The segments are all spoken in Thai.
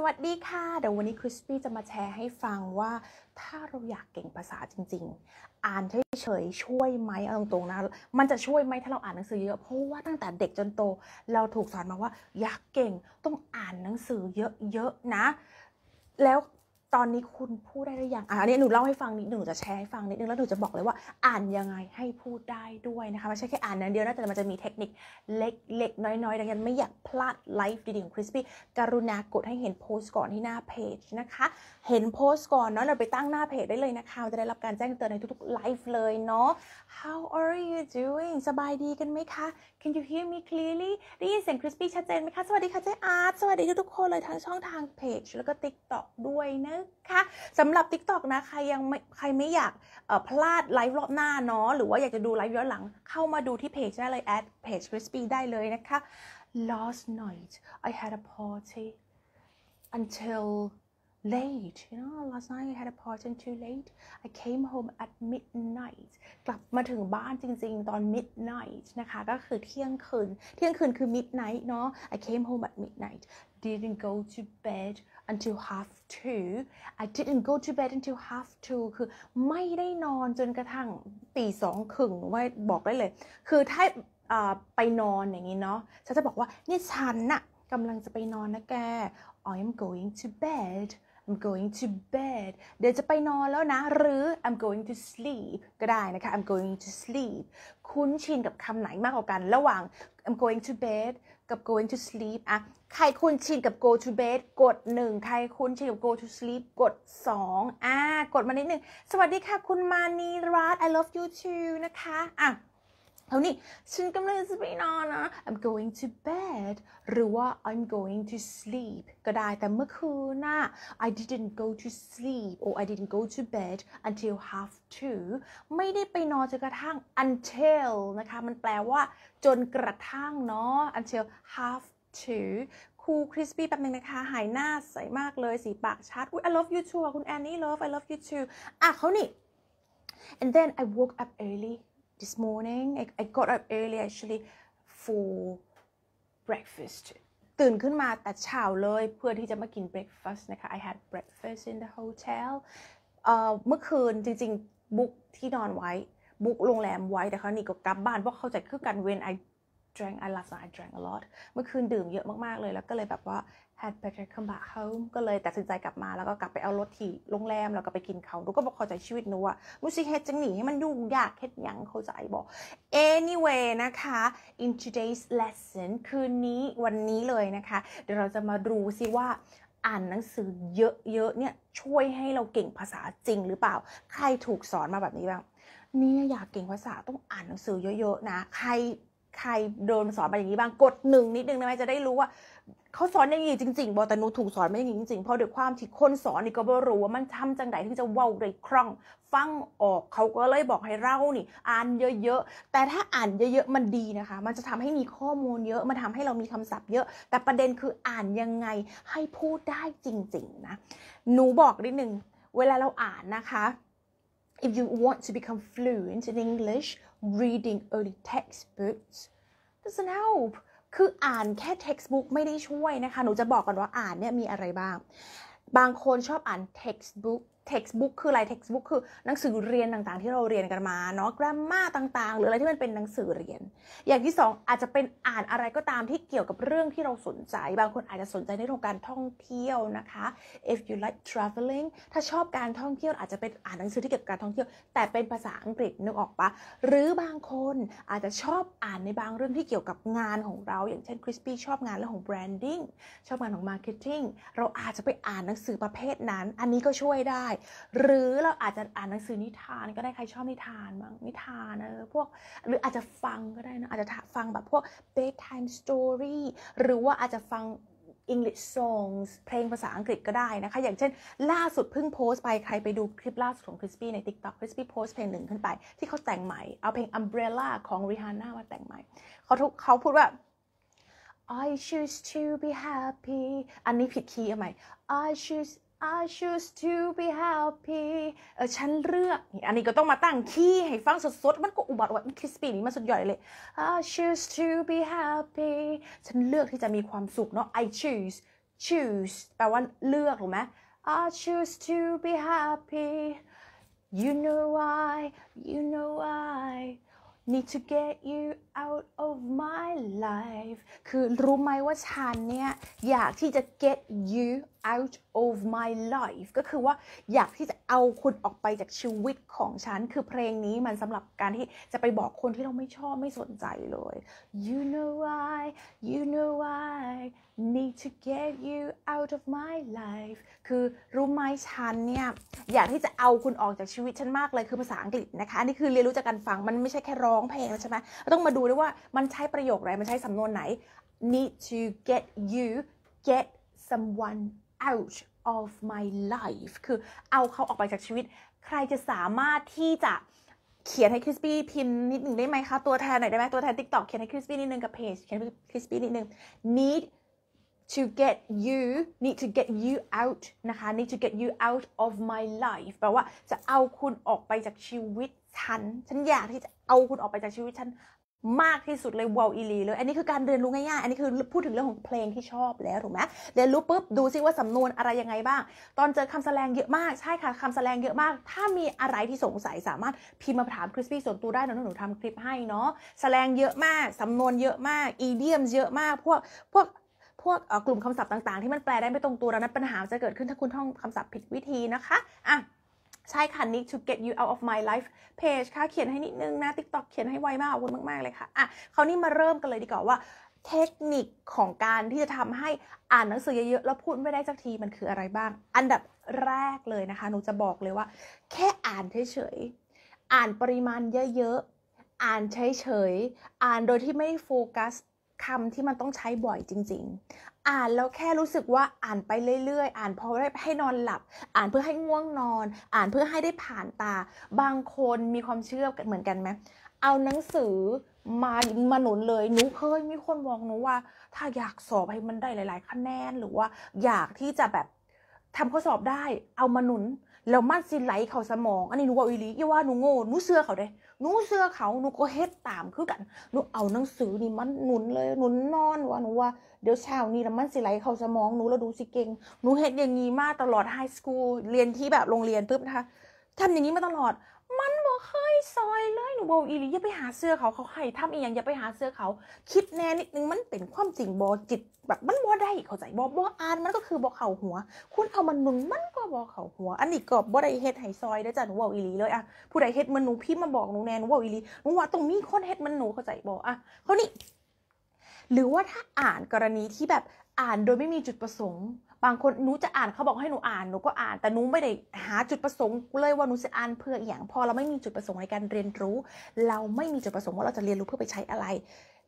สวัสดีค่ะเดี๋ยววันนี้คริสปี้จะมาแชร์ให้ฟังว่าถ้าเราอยากเก่งภาษาจริง ๆ อ่านเฉยๆช่วยไหมเอาตรงๆนะมันจะช่วยไหมถ้าเราอ่านหนังสือเยอะ เพราะว่าตั้งแต่เด็กจนโต เราถูกสอนมาว่าอยากเก่งต้องอ่านหนังสือเยอะๆนะ แล้วตอนนี้คุณพูดได้หรือยังอันนี้หนูเล่าให้ฟังนิดหนึ่งจะแชร์ให้ฟังนิดนึง แล้วหนูจะบอกเลยว่าอ่านยังไงให้พูดได้ด้วยนะคะ ไม่ใช่แค่อ่านนั้นเดียวนะ แต่มันจะมีเทคนิคเล็กๆน้อยๆดังนั้นไม่อยากพลาดไลฟ์ดีๆของคริสปี้กรุณากดให้เห็นโพสต์ก่อนที่หน้าเพจนะคะ เห็นโพสต์ก่อนเนาะ เราไปตั้งหน้าเพจได้เลยนะคะ จะได้รับการแจ้งเตือนในทุกๆไลฟ์เลยเนาะ How are you doing สบายดีกันไหมคะ Can you hear me clearly ได้ยินเสียงคริสปี้ชัดเจนไหมคะ สวัสดีค่ะเจ๊อาร์ต สวัสดีทุกๆคนเลยทั้งช่องทางเพจแล้วก็๊กต็อกด้วยนะะคะสำหรับ TikTok นะใครยังไม่ใครไม่อยากพลาดไลฟ์รอบหน้าเนาะหรือว่าอยากจะดูไลฟ์ย้อนหลังเข้ามาดูที่เพจได้เลยแอดเพจ crispy ได้เลยนะคะ last night I had a party until late you know last night I had a party until late I came home at midnight กลับมาถึงบ้านจริงๆตอน midnight นะคะก็คือเที่ยงคืน เที่ยงคืนคือ midnight เนาะ I came home at midnight didn't go to bed until half two I didn't go to bed until half two คือไม่ได้นอนจนกระทั่งตีสองครึ่งว่าบอกได้เลย คือถ้าไปนอนอย่างนี้เนาะ ฉันจะบอกว่าเนี่ยฉันน่ะกำลังจะไปนอนนะแก I'm going to bed I'm going to bed เดี๋ยวจะไปนอนแล้วนะ หรือ I'm going to sleep ก็ได้นะคะ I'm going to sleep คุ้นชินกับคำไหนมากกว่ากันระหว่าง I'm going to bed กับ going to sleep อะใครคุณชินกับ go to bed กด 1 ใครคุณชินกับ go to sleep กด2อ่ากดมานิดนึ่งสวัสดีค่ะคุณมานีรัต I love you too นะคะ อ่ะเท่านี้ฉันกำลังจะไปนอน นะ I'm going to bed หรือว่า I'm going to sleep ก็ได้แต่เมื่อคืนน่ะ I didn't go to sleep or I didn't go to bed until half two ไม่ได้ไปนอนจนกระทั่ง until นะคะ มันแปลว่าจนกระทั่งเนาะ until half ชือคูคริสปี้แป๊บนึงนะคะหายหน้าใสมากเลยสีปากชัดอุ้ย I love you too คุณแอนนี่ love I love you too อ่ะเขานี่ and then I woke up early this morning I, I got up early actually for breakfast ตื่นขึ้นมาแต่เช้าเลยเพื่อที่จะมากิน breakfast นะคะ I had breakfast in the hotel เมื่อคืนจริงๆบุ๊กที่นอนไว้บุ๊กโรงแรมไว้แต่คราวนี้ก็กลับบ้านเพราะเข้าใจคือกัน when I drank I last night I drank a lot เมื่อคืนดื่มเยอะมากๆ เลย แล้วก็เลยแบบว่า had better come back home ก็เลยตัดสินใจกลับมา แล้วก็กลับไปเอารถที่โรงแรม แล้วก็ไปกินเขาดูก็บอกขอใจชีวิตนูว่ามุสิเฮ็ดจังหนีให้มันยุ่งยากเฮ็ดยังเข้าใจบอก anyway นะคะ in today's lesson คืนนี้วันนี้เลยนะคะ เดี๋ยวเราจะมาดูซิว่าอ่านหนังสือเยอะๆ เนี่ยช่วยให้เราเก่งภาษาจริงหรือเปล่า ใครถูกสอนมาแบบนี้บ้าง เนี่ยอยากเก่งภาษาต้องอ่านหนังสือเยอะ ๆ นะ ใครใครโดนสอนมาอย่างนี้บ้างกดหนึ่งนิดนึงนะแม่จะได้รู้ว่าเขาสอนอย่างนี้จริง ๆ บอตนูถูกสอนไม่อย่างนี้จริง ๆ เพราะด้วยความที่คนสอนนี่ก็บ่รู้ว่ามันทำจัง ไดที่จะว่าได้คล่อง ฟังออกเขาก็เลยบอกให้เรานี่อ่านเยอะๆแต่ถ้าอ่านเยอะ ๆมันดีนะคะมันจะทำให้มีข้อมูลเยอะมันทำให้เรามีคำศัพท์เยอะ แต่ประเด็นคืออ่านยังไงให้พูดได้จริงๆนะหนูบอกนิดนึงเวลาเราอ่านนะคะ if you want to become fluent in English reading early textbooks doesn't help คืออ่านแค่ textbook ไม่ได้ช่วยนะคะ หนูจะบอกกันว่าอ่านเนี่ยมีอะไรบ้าง บางคนชอบอ่าน textbook textbook คืออะไร textbook คือหนังสือเรียนต่างๆที่เราเรียนกันมาเนาะ grammar ต่างๆ หรืออะไรที่มันเป็นหนังสือเรียน อย่างที่2อาจจะเป็นอ่านอะไรก็ตามที่เกี่ยวกับเรื่องที่เราสนใจ บางคนอาจจะสนใจในเรื่องการท่องเที่ยวนะคะ if you like traveling ถ้าชอบการท่องเที่ยวอาจจะเป็นอ่านหนังสือที่เกี่ยวกับการท่องเที่ยว แต่เป็นภาษาอังกฤษนึกออกปะหรือบางคนอาจจะชอบอ่านในบางเรื่องที่เกี่ยวกับงานของเรา อย่างเช่นคริสปี้ชอบงานเรื่องของ branding ชอบงานของ marketing เราอาจจะไปอ่านหนังสือประเภทนั้น อันนี้ก็ช่วยได้หรือเราอาจจะอ่านหนังสือนิทานก็ได้ใครชอบนิทานบ้างนิทานเออพวก หรือ อาจจะฟังก็ได้ นะ อาจจะ ฟังแบบพวก bedtime story หรือว่าอาจจะฟัง English songs เพลงภาษาอังกฤษก็ได้ นะคะอย่างเช่น ล่าสุดเพิ่งโพสต์ไปใครไปดูคลิปล่าสุดของคริสปี้ใน TikTok คริสปี้โพสต์เพลงหนึ่งขึ้นไปที่เขาแต่งใหม่เอาเพลง Umbrella ของ Rihanna มาแต่งใหม่เขาทุกเขาพูดว่า I choose to be happy อันนี้ผิดคีย์เอาใหม่ I choose I choose to be happy เออฉันเลือก อันนี้ก็ต้องมาตั้งคีย์ให้ฟังสดๆ มันก็อุบัติว่าคริสปี้นี่มันสุดยอดเลย I choose to be happy ฉันเลือกที่จะมีความสุขเนาะ I choose choose แปลว่าเลือกถูกไหม I choose to be happy you know why you know why need to get you out of my life คือรู้ไหมว่าฉันเนี่ยอยากที่จะ get you out of my life ก็คือว่าอยากที่จะเอาคุณออกไปจากชีวิตของฉัน คือเพลงนี้มันสำหรับการที่จะไปบอกคนที่เราไม่ชอบไม่สนใจเลย you know why you know why need to get you out of my life คือรู้ไหมฉันเนี่ยอยากที่จะเอาคุณออกจากชีวิตฉันมากเลย คือภาษาอังกฤษนะคะ อันนี้คือเรียนรู้จากการฟัง มันไม่ใช่แค่ร้องเพลงใช่ไหมต้องมาดูด้วยว่ามันใช้ประโยคอะไร มันใช้สำนวนไหน need to get you get someone out of my life คือเอาเขาออกไปจากชีวิต ใครจะสามารถที่จะเขียนให้ คริสปี้พิมพ์นิดหนึ่งได้ไหมคะ ตัวแทนหน่อยได้ไหมตัวแทนต๊กต็อกเขียนให้คริสปี้นิดนึงกับเพจ เขียนให้คริสปี้นิดนึง need to get you need to get you out นะคะ need to get you out of my life แปลว่าจะเอาคุณออกไปจากชีวิตฉัน ฉันอยากที่จะเอาคุณออกไปจากชีวิตฉันมากที่สุดเลยวอลอีลีเลยอันนี้คือการเรียนรู้ง่ายๆอันนี้คือพูดถึงเรื่องของเพลงที่ชอบแล้วถูกไหมเรียนรู้ปุ๊บดูซิว่าสำนวนอะไรยังไงบ้างตอนเจอคำแสดงเยอะมากใช่ค่ะคำแสดงเยอะมาก ถ้ามีอะไรที่สงสัยสามารถพิมพ์มาถามคริสปี้ส่วนตัวได้นะหนูทำคลิปให้เนาะแสดงเยอะมากสำนวนเยอะมาก อีเดียมเยอะมาก พวกพวกพวกกลุ่มคำศัพท์ต่าง ๆที่มันแปลได้ไม่ตรงตัวแล้วนั้นปัญหาจะเกิดขึ้นถ้าคุณท่องคำศัพท์ผิดวิธีนะคะอ่ะใช่ค่ะ Nick to get you out of my life page ค่ะเขียนให้นิดนึงนะ TikTok เขียนให้ไวมากขอบคุณมากๆเลยค่ะ อ่ะเขานี่มาเริ่มกันเลยดีกว่าว่าเทคนิคของการที่จะทำให้อ่านหนังสือเยอะๆแล้วพูดไม่ได้สักทีมันคืออะไรบ้าง อันดับแรกเลยนะคะ หนูจะบอกเลยว่าแค่อ่านเฉยๆ อ่านปริมาณเยอะ ๆ อ่านเฉยๆ อ่านโดยที่ไม่โฟกัสคำที่มันต้องใช้บ่อยจริงๆ อ่านแล้วแค่รู้สึกว่าอ่านไปเรื่อยๆ อ่านเพราะให้นอนหลับ อ่านเพื่อให้ง่วงนอน อ่านเพื่อให้ได้ผ่านตา บางคนมีความเชื่อเหมือนกันไหมเอาหนังสือมามาหนุนเลย หนูเคยมีคนบอกหนูว่า ถ้าอยากสอบให้มันได้หลายๆคะแนนหรือว่าอยากที่จะแบบทำข้อสอบได้ เอามาหนุนแล้วมันสิไหลเข่าสมอง อันนี้หนูว่าอีลีอย่าว่าหนูโง่ หนูเชื่อเขาเลยหนูเสื้อเขาหนูก็เฮ็ดตามคือกันหนูเอาหนังสือนี่มันหนุนเลยหนุนนอนว่าหนูว่า เดี๋ยวเช้านี้แล้วมันสิไหล เข้าสมองหนูแล้วดูสิเก่งหนูเฮ็ดอย่างนี้มาตลอดไฮสคูลเรียนที่แบบโรงเรียนปุ๊บนะคะทำอย่างนี้มาตลอดเฮ้ยซอยเลยหนูบอกอีลีอย่าไปหาเสื้อเขาเขาให้ทำอีหยังอย่าไปหาเสื้อเขา คิดแน่นิดนึงมันเป็นความจริงบอจิตแบบมันบอได้เข้าใจบอบออ่านมันก็คือบอเข่าหัว คุณเอามันมึงมันก็บอเข่าหัว อันนี้ก็บอได้เฮ็ดให้ซอยได้จ้ะหนูบอกอีลีเลยอ่ะผู้ใดเฮ็ดมันหนูพี่มาบอกหนูแน่หนูบอกอีลีหนูว่าตรงนี้คนเฮ็ดมันหนูเข้าใจบออ่ะเขานี่หรือว่าถ้าอ่านกรณีที่แบบอ่านโดยไม่มีจุดประสงค์บางคนหนูจะอ่านเขาบอกให้หนูอ่านหนูก็อ่านแต่หนูไม่ได้หาจุดประสงค์เลยว่าหนูจะอ่านเพื่ออย่างพอเราไม่มีจุดประสงค์ในการเรียนรู้ เราไม่มีจุดประสงค์ว่าเราจะเรียนรู้เพื่อไปใช้อะไร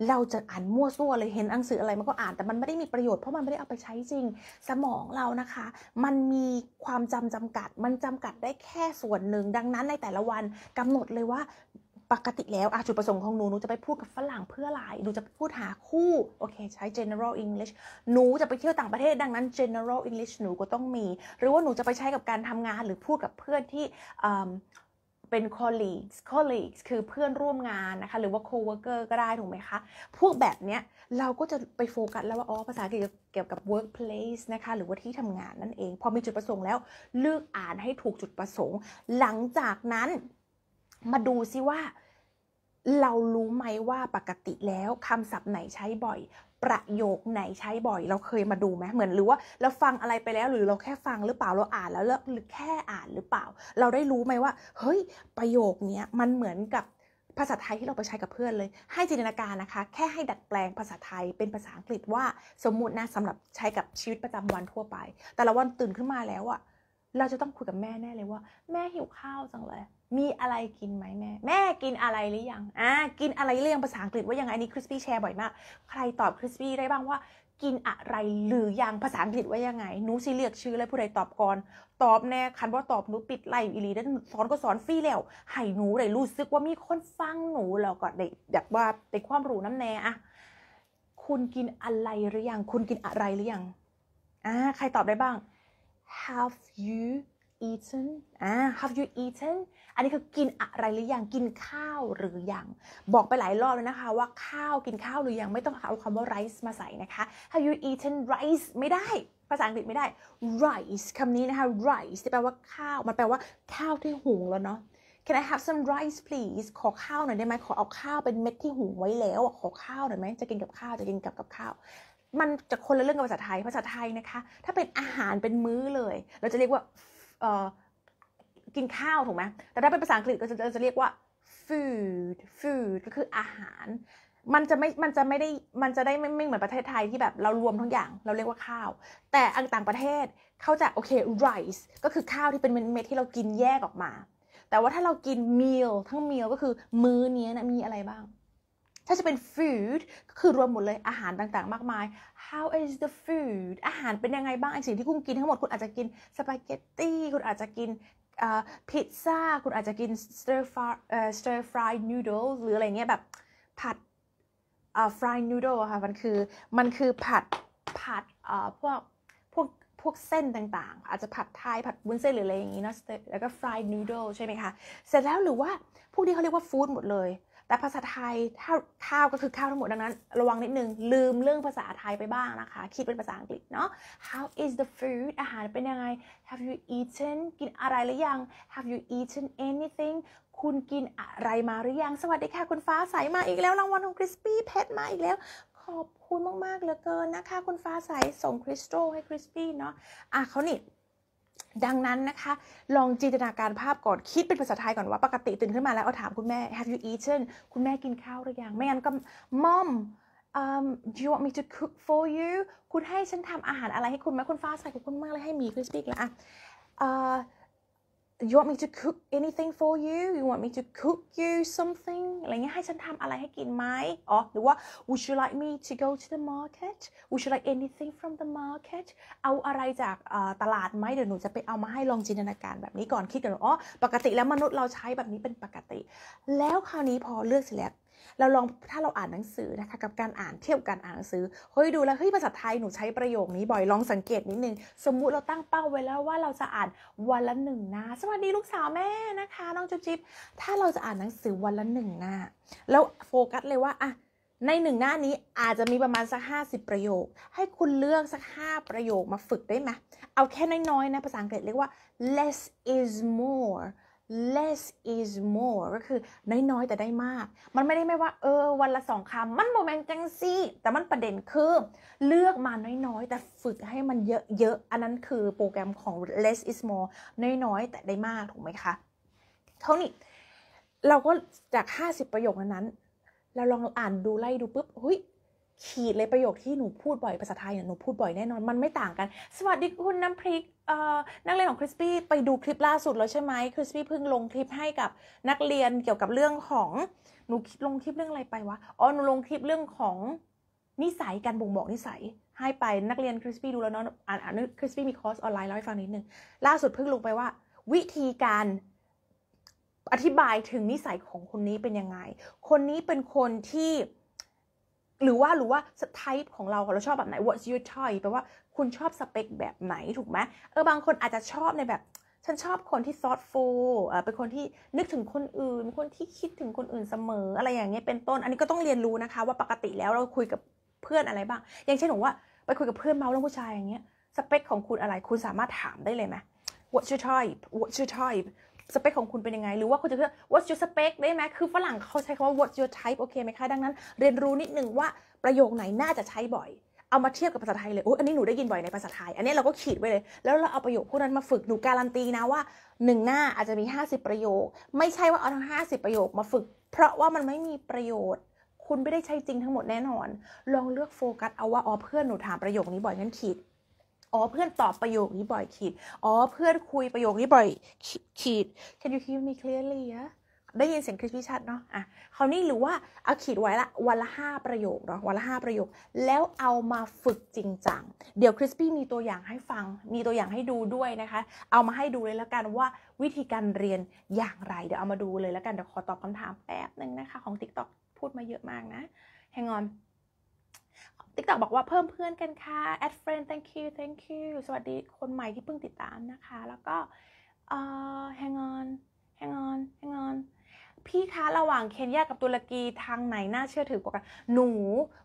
เราจะอ่านมั่วซั่วเลยเห็นอังสืออะไรมันก็อ่าน แต่มันไม่ได้มีประโยชน์เพราะมันไม่ได้เอาไปใช้จริง สมองเรานะคะ มันมีความจำจำกัด มันจำกัดได้แค่ส่วนหนึ่งดังนั้นในแต่ละวันกำหนดเลยว่าปกติแล้วจุดประสงค์ของหนูหนูจะไปพูดกับฝรั่งเพื่ออะไร หนูจะพูดหาคู่ โอเคใช้ general English หนูจะไปเที่ยวต่างประเทศ ดังนั้น general English หนูก็ต้องมี หรือว่าหนูจะไปใช้กับการทำงานหรือพูดกับเพื่อนที่เป็น colleagues colleagues คือเพื่อนร่วมงานนะคะหรือว่า coworker ก็ได้ ถูกไหมคะ พวกแบบเนี้ยเราก็จะไปโฟกัสแล้วว่าอ๋อภาษาเกี่ยวกับ workplace นะคะหรือว่าที่ทำงานนั่นเอง พอมีจุดประสงค์แล้ว เลือกอ่านให้ถูกจุดประสงค์ หลังจากนั้นมาดูซิว่าเรารู้ไหมว่าปกติแล้วคำศัพท์ไหนใช้บ่อย ประโยคไหนใช้บ่อย เราเคยมาดูไหมเหมือนหรือว่าเราฟังอะไรไปแล้วหรือเราแค่ฟังหรือเปล่าเราอ่านแล้วหรือแค่อ่านหรือเปล่า เราได้รู้ไหมว่าเฮ้ยประโยคเนี้ยมันเหมือนกับภาษาไทยที่เราไปใช้กับเพื่อนเลย ให้จินตนาการนะคะ แค่ให้ดัดแปลงภาษาไทยเป็นภาษาอังกฤษว่า สมมตินะสำหรับใช้กับชีวิตประจำวันทั่วไป แต่ละวันตื่นขึ้นมาแล้วอะเราจะต้องคุยกับแม่แน่เลยว่าแม่หิวข้าวจังเลยมีอะไรกินไหมแม่แม่กินอะไรหรือยังอ่ากินอะไรหรือยังภาษาอังกฤษว่ายังไงนี้คริสปี้แชร์บ่อยมากใครตอบคริสปี้ได้บ้างว่า กินอะไรหรือยังภาษาอังกฤษว่ายังไง หนูสิเรียกชื่อเลยผู้ใดตอบก่อน ตอบแน่คันว่าตอบหนูปิดไล์อีลีได้นสอนก็สอนฟรีแล้วให้หนูได้รู้สึกว่ามีคนฟังหนูแล้วก็ได้อยากว่าได้ความรู้น้ำแน่อะคุณกินอะไรหรือยัง คุณกินอะไรหรือยังอ่าใครตอบได้บ้าง have you eaten อ่า have you eaten อันนี้คือกินอะไรหรือยัง กินข้าวหรือยัง บอกไปหลายรอบแล้วนะคะ ว่าข้าวกินข้าวหรือยังไม่ต้องเอาคำว่า rice มาใส่นะคะ have you eaten rice ไม่ได้ ภาษาอังกฤษไม่ได้ rice คำนี้นะคะ rice แปลว่าข้าว มันแปลว่าข้าวที่หุงแล้วเนาะ Can I have some rice please ขอข้าวหน่อยได้ไหมขอเอาข้าวเป็นเม็ดที่หุงไว้แล้วขอข้าวหน่อยไหมจะกินกับข้าวจะกินกับกับข้าวมันจะคนละเรื่องกับภาษาไทย ภาษาไทยนะคะ ถ้าเป็นอาหารเป็นมื้อเลย เราจะเรียกว่ากินข้าวถูกไหมแต่ถ้าเป็นภาษาอังกฤษเราจะเรียกว่า food food ก็คืออาหาร มันจะไม่ มันจะไม่ได้ มันจะได้ไม่เหมือนประเทศไทยที่แบบเรารวมทั้งอย่าง เราเรียกว่าข้าว แต่ต่างประเทศเขาจะโอเค rice ก็คือข้าวที่เป็นเม็ดที่เรากินแยกออกมา แต่ว่าถ้าเรากิน meal ทั้ง meal ก็คือมื้อนี้นะมีอะไรบ้างถ้าจะเป็น food ก็คือรวมหมดเลยอาหารต่างๆ มากมาย how is the food อาหารเป็นยังไงบ้างไอสิ่งที่คุณกินทั้งหมด คุณอาจจะกินสปาเกตตี้ คุณอาจจะกินพิซซ่า คุณอาจจะกิน stir fry stir fry noodles หรืออะไรเงี้ยแบบ ผัด fry noodle ค่ะมันคือมันคือผัดผัดพวกพวกพวกเส้นต่างๆ อาจจะผัดไทย ผัดบุ้นเส้นหรืออะไรอย่างนี้เนาะแล้วก็ f r y noodle ใช่ไหมคะเสร็จแล้วหรือว่า พวกนี้เขาเรียกว่า food หมดเลยแต่ภาษาไทยถ้าข้าวก็คือข้าวทั้งหมด ดังนั้น ระวังนิดนึง ลืมเรื่องภาษาไทยไปบ้างนะคะ คิดเป็นภาษาอังกฤษ เนาะ How is the food อาหารเป็นยังไง Have you eaten กินอะไรหรือยัง Have you eaten anything คุณกินอะไรมาหรือยัง สวัสดีค่ะ คุณฟ้าใสมาอีกแล้ว รางวัลของคริสปี้เพชรมาอีกแล้ว ขอบคุณมากๆเหลือเกินนะคะ คุณฟ้าใสส่งคริสตัลให้คริสปี้เนาะ อ่ะเขานี่ดังนั้นนะคะ ลองจินตนาการภาพก่อนคิดเป็นภาษาไทยก่อนว่าปกติตื่นขึ้นมาแล้วเอาถามคุณแม่ have you eaten คุณแม่กินข้าวหรือยัง ไม่งั้นก็ mom um, do you want me to cook for you คุณให้ฉันทำอาหารอะไรให้คุณไหม คุณฟ้าใส่ขอบคุณมากเลยให้มีคริสปี้ลวอ่ะ you want me to cook anything for you you want me to cook you something อะไรเงี้ยให้ฉันทำอะไรให้กินไหมอ๋อหรือว่า would you like me to go to the market would you like anything from the market เอาอะไรจากตลาดไหมเดี๋ยวหนูจะไปเอามาให้ลองจินตนาการแบบนี้ก่อน คิดกันอ๋อปกติแล้วมนุษย์เราใช้แบบนี้เป็นปกติ แล้วคราวนี้พอเลือกเสร็จแล้วเราลองถ้าเราอ่านหนังสือนะคะกับการอ่านเทียบการอ่านหนังสือ เฮ้ยดูแล้วเฮ้ยภาษาไทยหนูใช้ประโยคนี้บ่อยลองสังเกตนิดนึงสมมุติเราตั้งเป้าไว้แล้วว่าเราจะอ่านวันละหนึ่งหน้าสวัสดีลูกสาวแม่นะคะน้องจุ๊บจิ๊บถ้าเราจะอ่านหนังสือวันละหนึ่งหน้า แล้วโฟกัสเลยว่าอ่ะในหนึ่งหน้านี้อาจจะมีประมาณสักห้าสิบประโยค ให้คุณเลือกสักห้าประโยคมาฝึกได้ไหมเอาแค่น้อยๆนะ ภาษาอังกฤษเรียกว่า less is more less is more ก็คือ น้อย ๆ แต่ได้มาก มันไม่ได้ไม่ว่าเออวันละสองคำมันโมเมนต์จังซี่แต่มันประเด็นคือ เลือกมาน้อย ๆ แต่ฝึกให้มันเยอะ ๆ อันนั้นคือโปรแกรมของ less is more น้อย ๆ แต่ได้มากถูกไหมคะ เท่านี้เราก็จาก 50 ประโยคนั้น เราลองอ่านดูไล่ดูปุ๊บเฮ้ยขีดเลยประโยคที่หนูพูดบ่อยภาษาไทยเนี่ยหนูพูดบ่อยแน่นอนมันไม่ต่างกัน สวัสดีคุณน้ำพริกนักเรียนของคริสปี้ไปดูคลิปล่าสุดแล้วใช่ไหมคริสปี้เพิ่งลงคลิปให้กับนักเรียนเกี่ยวกับเรื่องของหนูลงคลิปเรื่องอะไรไปวะอ๋อหนูลงคลิปเรื่องของนิสัยการบ่งบอกนิสัย ให้ไปนักเรียนคริสปี้ดูแล้วเนาะอ่านอ่านคริสปี้มีคอร์สออนไลน์เล่าให้ฟังนิดนึงล่าสุดเพิ่งลงไปว่า วิธีการอธิบายถึงนิสัยของคนนี้เป็นยังไงคนนี้เป็นคนที่หรือว่าหรือว่าสไตล์ของเราเราชอบแบบไหน what's your type แปลว่าคุณชอบสเปคแบบไหน ถูกไหมเออ บางคนอาจจะชอบ ในแบบ ฉันชอบคนที่ thoughtful เป็นคนที่นึกถึงคนอื่น คนที่คิดถึงคนอื่นเสมออะไรอย่างเงี้ยเป็นต้นอันนี้ก็ต้องเรียนรู้นะคะ ว่าปกติแล้วเราคุยกับเพื่อนอะไรบ้าง อย่างเช่นหนูว่า ไปคุยกับเพื่อนเมาเรื่องผู้ชายอย่างเงี้ยสเปคของคุณอะไรคุณสามารถถามได้เลยไหม what's your type what's your type สเปคของคุณเป็นยังไง หรือว่าคุณจะเรียก what's your spec ได้ไหม คือฝรั่งเขาใช้คำว่า what's your type โอเคไหมคะ ดังนั้น เรียนรู้นิดนึงว่าประโยคไหนน่าจะใช้บ่อย เอามาเทียบกับภาษาไทยเลยโอ้อันนี้หนูได้ยินบ่อยในภาษาไทย อันนี้เราก็ขีดไว้เลย แล้วเราเอาประโยคพวกนั้นมาฝึก หนูการันตีนะว่าหนึ่งหน้าอาจจะมี 50 ประโยค ไม่ใช่ว่าเอาทั้ง50 ประโยคมาฝึก เพราะว่ามันไม่มีประโยชน์ คุณไม่ได้ใช้จริงทั้งหมดแน่นอน ลองเลือกโฟกัสเอาว่าอ๋อเพื่อนหนูถามประโยคนี้บ่อยงั้นขีดอ๋อเพื่อนตอบประโยคนี้บ่อยขีดอ๋อเพื่อนคุยประโยคนี้บ่อยขีด Can you h มีเคลียร์เลยอะได้ยินเสียงคริสพิชัดเนาะ อ่ะคราวนี้หรือว่าเอาขีดไว้ละวันละห้าประโยคเนาะวันละห้าประโยค แล้วเอามาฝึกจริงจัง เดี๋ยวคริสปี้มีตัวอย่างให้ฟังมีตัวอย่างให้ดูด้วยนะคะ เอามาให้ดูเลยแล้วกันว่าวิธีการเรียนอย่างไรเดี๋ยวเอามาดูเลยแล้วกันเดี๋ยวขอตอบคำถามแป๊บหนึ่งนะคะ ของ t ิ k t o k พูดมาเยอะมากนะแฮงออนติ๊กตอกบอกว่าเพิ่มเพื่อนกันค่ะ add friend thank you thank you สวัสดีคนใหม่ที่เพิ่งติดตามนะคะ แล้วก็ เอ่อ hang on hang on hang on พี่คะระหว่างเคนยากับตุรกีทางไหนน่าเชื่อถือกว่ากัน หนู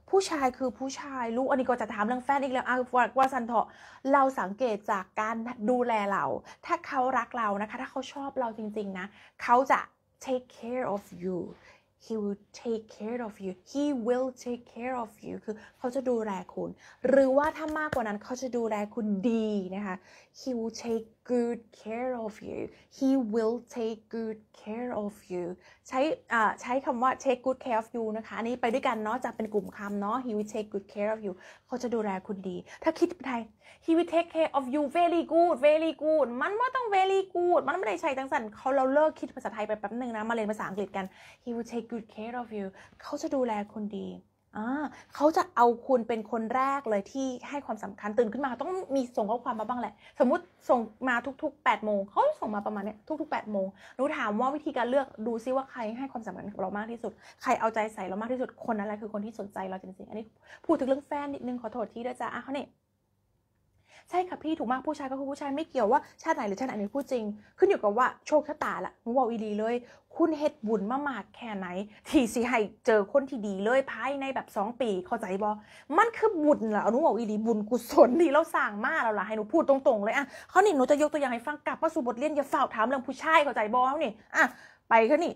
ผู้ชายคือผู้ชาย ลูกอันนี้ก็จะถามเรื่องแฟนอีกแล้ว อ่ะ ว่าซันเถอะเราสังเกตจากการดูแลเรา ถ้าเขารักเรานะคะ ถ้าเขาชอบเราจริงๆนะ เขาจะ take care of you he will take care of you he will take care of you คือเขาจะดูแลคุณ หรือว่าถ้ามากกว่านั้นเขาจะดูแลคุณดีนะคะ he will take good care of you he will take good care of you ใช้ใช้คำว่า take good care of you นะคะ นี้ไปด้วยกันเนาะ จะเป็นกลุ่มคำเนาะ he will take good care of you เขาจะดูแลคุณดี ถ้าคิดเป็นไทย he will take care of you very good very good มันไม่ต้อง very good มันไม่ได้ใช้ตั้งสัน เขาเราเลิกคิดภาษาไทยไปแป๊บหนึ่งนะ มาเรียนภาษาอังกฤษกัน he will take good care of you เขาจะดูแลคุณดีเขาจะเอาคุณเป็นคนแรกเลยที่ให้ความสำคัญตื่นขึ้นมาต้องมีส่งข้อความมาบ้างแหละ สมมติส่งมาทุก ๆ8ปดโมงเขาส่งมาประมาณนี้ทุกๆ8ปดโมงหนูถามว่าวิธีการเลือกดูซิว่าใครให้ความสำคัญกับเรามากที่สุด ใครเอาใจใส่เรามากที่สุดคนนั้นแหละคือคนที่สนใจเราจริงๆ อันนี้พูดถึงเรื่องแฟนนิดนึงขอโทษทีด้วยจ้าอ่ะเขาเนี่ยใช่ค่ะพี่ถูกมากผู้ชาย ก็คือผู้ชายไม่เกี่ยวว่าชาติไหนหรือชาติไหนเป็นผู้จริงขึ้นอยู่กับว่าโชคชะตาละหนูบอกอีดีเลย คุณเฮ็ดบุญมามากแค่ไหน ที่สิให้เจอคนที่ดีเลยภายในแบบสองปีเข้าใจบอมันคือบุญเหรอหนูบอกอีดีบุญกุศลที่เราสั่งมาแล้วล่ะ ให้หนูพูดตรง ๆ เลยอ่ะเขานี่หนูจะยกตัวอย่างให้ฟังกลับมาสู่บทเรียนอย่าเฝ้าถามเรื่องผู้ชายเข้าใจบอเขานี่อ่ะไปเขานี่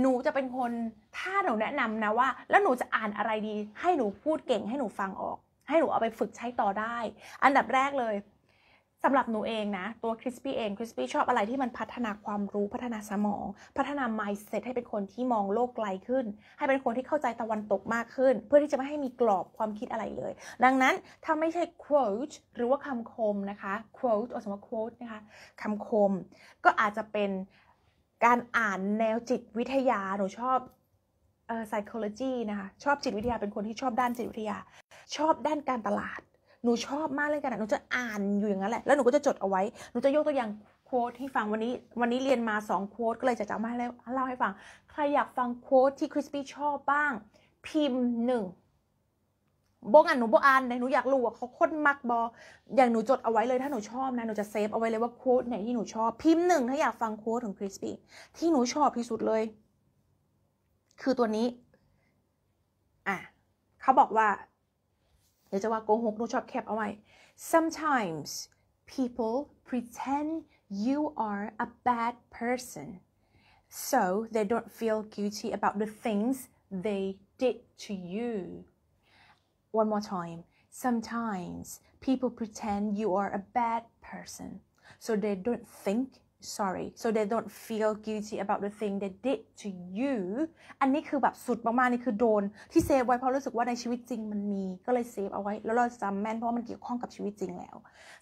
หนูจะเป็นคนถ้าหนูแนะนำนะว่า แล้วหนูจะอ่านอะไรดี ให้หนูพูดเก่งให้หนูฟังออกให้หนูเอาไปฝึกใช้ต่อได้ อันดับแรกเลยสำหรับหนูเองนะตัวคริสปี้เองคริสปี้ชอบอะไรที่มันพัฒนาความรู้พัฒนาสมอง พัฒนา mindset ให้เป็นคนที่มองโลกไกลขึ้น ให้เป็นคนที่เข้าใจตะวันตกมากขึ้น เพื่อที่จะไม่ให้มีกรอบความคิดอะไรเลย ดังนั้นถ้าไม่ใช่ quote หรือว่าคำคมนะคะ quote อสมมติ quote นะคะคำคม ก็อาจจะเป็นการอ่านแนวจิตวิทยา หนูชอบอ่อ psychology นะคะ ชอบจิตวิทยาเป็นคนที่ชอบด้านจิตวิทยา ชอบด้านการตลาด หนูชอบมากเลยกันการหนูจะอ่านอยู่อย่างนั้นแหละ แล้วหนูก็จะจดเอาไว้หนูจะยกตัวอย่างโค้ดให้ฟังวันนี้ วันนี้เรียนมา2โค้ดก็เลยจะจำมาเล่าให้ฟังใครอยากฟังโค้ดที่คริสปี้ชอบบ้างพิมพ์หนึ่งบงอ่านหนูบอ่านเลยหนูอยากรู้ว่าเขาคนมักบออย่างหนูจดเอาไว้เลยถ้าหนูชอบนะหนูจะเซฟเอาไว้เลยว่าโค้ดไหนที่หนูชอบพิมพ์หนึ่งถ้าอยากฟังโค้ดของคริสปี้ที่หนูชอบที่สุดเลยคือตัวนี้ sometimes people pretend you are a bad person so they don't feel guilty about the things they did to you one more time sometimes people pretend you are a bad person so they don't think sorry so they don't feel guilty about the thing they did to you อันนี้คือแบบสุดมากๆนี่คือโดนที่เซฟไว้เพราะรู้สึกว่าในชีวิตจริงมันมีก็เลยเซฟเอาไว้ แล้วเราจำแม่นเพราะมันเกี่ยวข้องกับชีวิตจริงแล้ว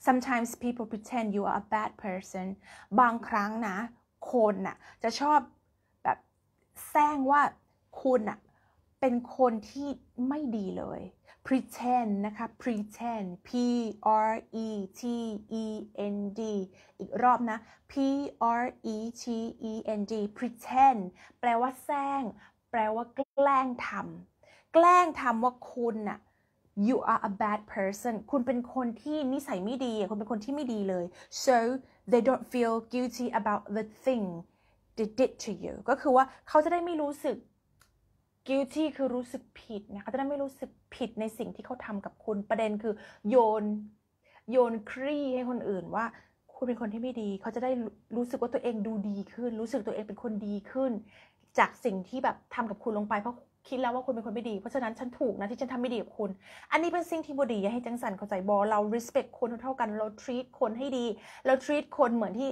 sometimes people pretend you are a bad person บางครั้งนะ คนนะ่ะจะชอบแบบแซงว่าคุณน่ะเป็นคนที่ไม่ดีเลย pretend นะคะ pretend p r e t e n d อีกรอบนะ p r e t e n d pretend แปลว่าแซงแปลว่าแกล้งทำ แกล้งทำว่าคุณน่ะ you are a bad person คุณเป็นคนที่นิสัยไม่ดี คุณเป็นคนที่ไม่ดีเลย so they don't feel guilty about the thing they did to you ก็คือว่าเขาจะได้ไม่รู้สึกกิลตี้คือรู้สึกผิดนะเขาจะได้ไม่รู้สึกผิดในสิ่งที่เขาทำกับคุณประเด็นคือโยนโยนครีให้คนอื่นว่าคุณเป็นคนที่ไม่ดี เขาจะได้รู้สึกว่าตัวเองดูดีขึ้นรู้สึกตัวเองเป็นคนดีขึ้น จากสิ่งที่แบบทำกับคุณลงไป เพราะคิดแล้วว่าคุณเป็นคนไม่ดี เพราะฉะนั้นฉันถูกนะที่ฉันทำไม่ดีกับคุณ อันนี้เป็นสิ่งที่บดีอยให้จังสันเข้าใจบอเรา respect คนเท่ากันเรา treat คนให้ดีเรา treat คนเหมือนที่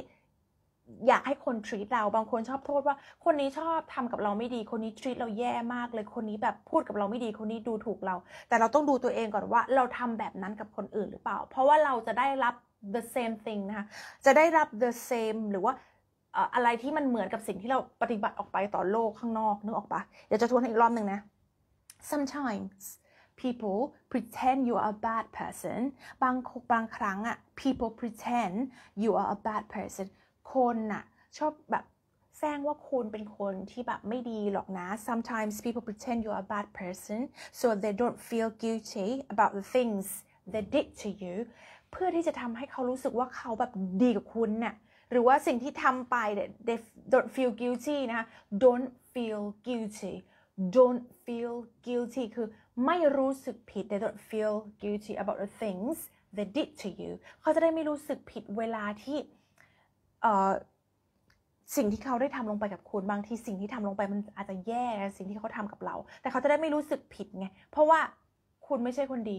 อยากให้คนท r e a เรา บางคนชอบโทษว่าคนนี้ชอบทำกับเราไม่ดีคนนี้ท r e a เราแย่มากเลยคนนี้แบบพูดกับเราไม่ดีคนนี้ดูถูกเรา แต่เราต้องดูตัวเองก่อนว่าเราทำแบบนั้นกับคนอื่นหรือเปล่า เพราะว่าเราจะได้รับ the same thing นะคะจะได้รับ the same หรือว่าอะไรที่มันเหมือนกับสิ่งที่เราปฏิบัติออกไปต่อโลกข้างนอกนึกออกปะเดี๋ยวจะทวนอีกรอบหนึ่งนะ sometimes people pretend you are a bad person บางบางครั้งอะ people pretend you are a bad person คนน่ะชอบแบบแซงว่าคุณเป็นคนที่แบบไม่ดีหรอกนะ sometimes people pretend you're a bad person so they don't feel guilty about the things they did to you เพื่อที่จะทำให้เขารู้สึกว่าเขาแบบดีกับคุณน่ะ หรือว่าสิ่งที่ทำไปเนี่ย they don't feel guilty นะะ don't feel guilty don't feel guilty คือไม่รู้สึกผิด they don't feel guilty about the things they did to you เขาจะได้ไม่รู้สึกผิดเวลาที่สิ่งที่เขาได้ทำลงไป กับคุณบางที สิ่งที่ทำลงไปมันอาจจะแย่สิ่งที่เขาทำกับเรา แต่เขาจะได้ไม่รู้สึกผิดไงเพราะว่าคุณไม่ใช่คนดี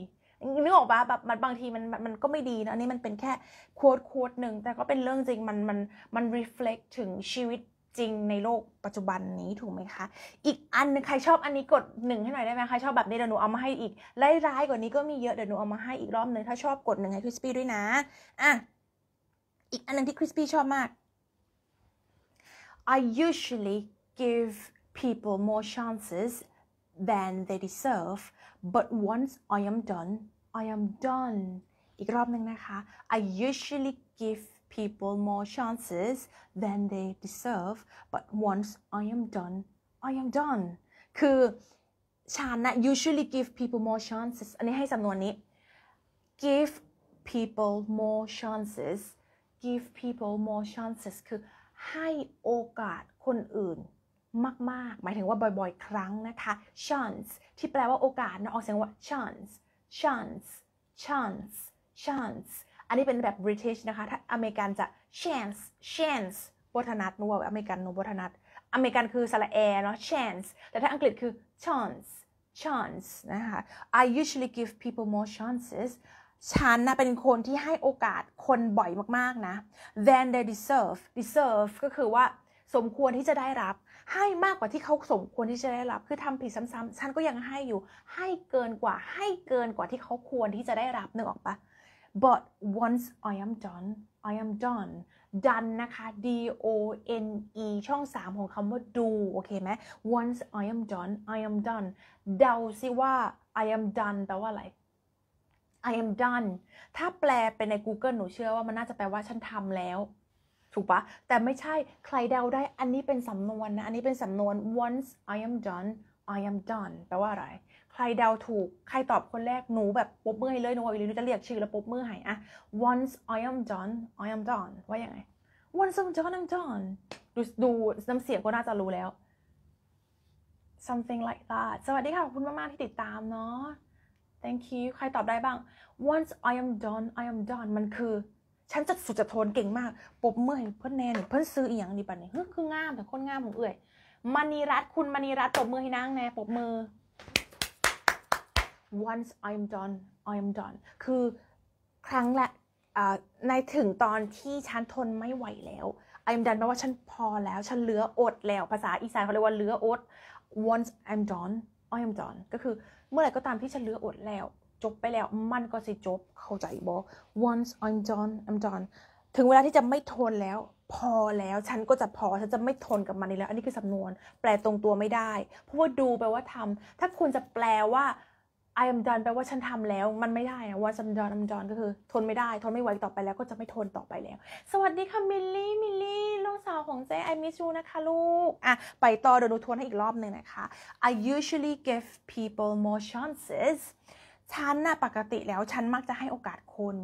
นึกออกปะแบบมันบางทีมันมันก็ไม่ดีนะอันนี้มันเป็นแค่ โค้ดโค้ดหนึ่งแต่ก็เป็นเรื่องจริงมันมันมัน reflect ถึงชีวิตจริงในโลกปัจจุบันนี้ถูกไหมคะอีกอันนึงใครชอบอันนี้กดหนึ่งให้หน่อยได้ไหมใครชอบแบบนี้เดี๋ยวหนูเอามาให้อีกร้ายๆกว่านี้ก็มีเยอะเดี๋ยวหนูเอามาให้อีกรอบหนึ่งถ้าชอบกดหนึ่งให้คริสปี้ด้วยนะอ่ะอีกอันนึงที่คริสปี้ชอบมาก I usually give people more chances than they deserve but once I am done I am done อีกรอบหนึ่งนะคะ I usually give people more chances than they deserve but once I am done I am done คือฉันนะ usually give people more chances อันนี้ให้สำนวนนี้ give people more chances give people more chances คือให้โอกาสคนอื่นมาก ๆ หมายถึงว่าบ่อยๆ ครั้งนะคะ chance ที่แปลว่าโอกาสนะออกเสียงว่า chance chance chance chance อันนี้เป็นแบบ British นะคะ ถ้าอเมริกันจะ chance chance บฒนัดนัวอเมริกันนัวบฒนัดอเมริกันคือสระแอเนาะ chance แต่ถ้าอังกฤษคือ chance chance นะคะ I usually give people more chances ฉันนะเป็นคนที่ให้โอกาสคนบ่อยมากๆนะ than they deserve deserve ก็คือว่า สมควรที่จะได้รับ ให้มากกว่าที่เขาสมควรที่จะได้รับคือทำผิดซ้ำๆฉันก็ยังให้อยู่ ให้เกินกว่าให้เกินกว่าที่เขาควรที่จะได้รับนึกออกปะ but once I am done I am done done นะคะ D O N E ช่อง 3 ของคำว่า do โอเคไหม once I am done I am done เดาซิว่า I am done แปลว่าอะไร I am done ถ้าแปลไปใน Google หนูเชื่อว่ามันน่าจะแปลว่าฉันทำแล้ว ถูกปะ แต่ไม่ใช่ใครเดาได้ อันนี้เป็นสำนวนนะ อันนี้เป็นสำนวน once I am done I am done แปลว่าอะไร ใครเดาถูก ใครตอบคนแรกหนูแบบปุบมือให้เลยหนูบอกลหนูจะเรียกชื่อแล้วปุบมือให้อะ once I am done I am done ว่ายังไง once I'm a done I'm a done ดูดูน้ำเสียงก็น่าจะรู้แล้ว something like that สวัสดีค่ะขอบคุณมากๆที่ติดตามเนาะ thank you ใครตอบได้บ้าง once I am done I am done มันคือฉันจะสุดจะทนเก่งมาก ปบเมื่อยเพื่อนแนนเพื่อนซื้ออียงดีปะเนี่ยคืองามแต่คนงามของเอื่อยมณีรัตคุณมณีรัตปบมือให้นางแน่ปบมือ once I am done I am done คือครั้งละในถึงตอนที่ฉันทนไม่ไหวแล้ว I am done แปลว่าฉันพอแล้ว ฉันเหลืออดแล้ว ภาษาอีสานเขาเรียกว่าเหลืออด once I'm done I am done ก็คือเมื่อไหร่ก็ตามที่ฉันเลืออดแล้ว จบไปแล้ว มันก็สิจบ เข้าใจบอ once I'm done I'm done ถึงเวลาที่จะไม่ทนแล้ว พอแล้ว ฉันก็จะพอ ฉันจะไม่ทนกับมันอีกแล้ว อันนี้คือสำนวน แปลตรงตัวไม่ได้ เพราะว่าดูแปลว่าทำ ถ้าคุณจะแปลว่า I am done แปลว่าฉันทำแล้ว มันไม่ได้นะว่าฉันจอน i ันจอนก็คือทนไม่ได้ทนไม่ไหวต่อไปแล้วก็จะไม่ทนต่อไปแล้ว สวัสดีค่ะมิลลี่มิลลี่ลูกสาวของเจ๊ I miss you นะคะลูกอ่ะไปต่อเดี๋ยวดูทวนให้อีกรอบหนึ่งนะคะ I usually give people more chances ฉันนะปกติแล้วฉันมักจะให้โอกาสคน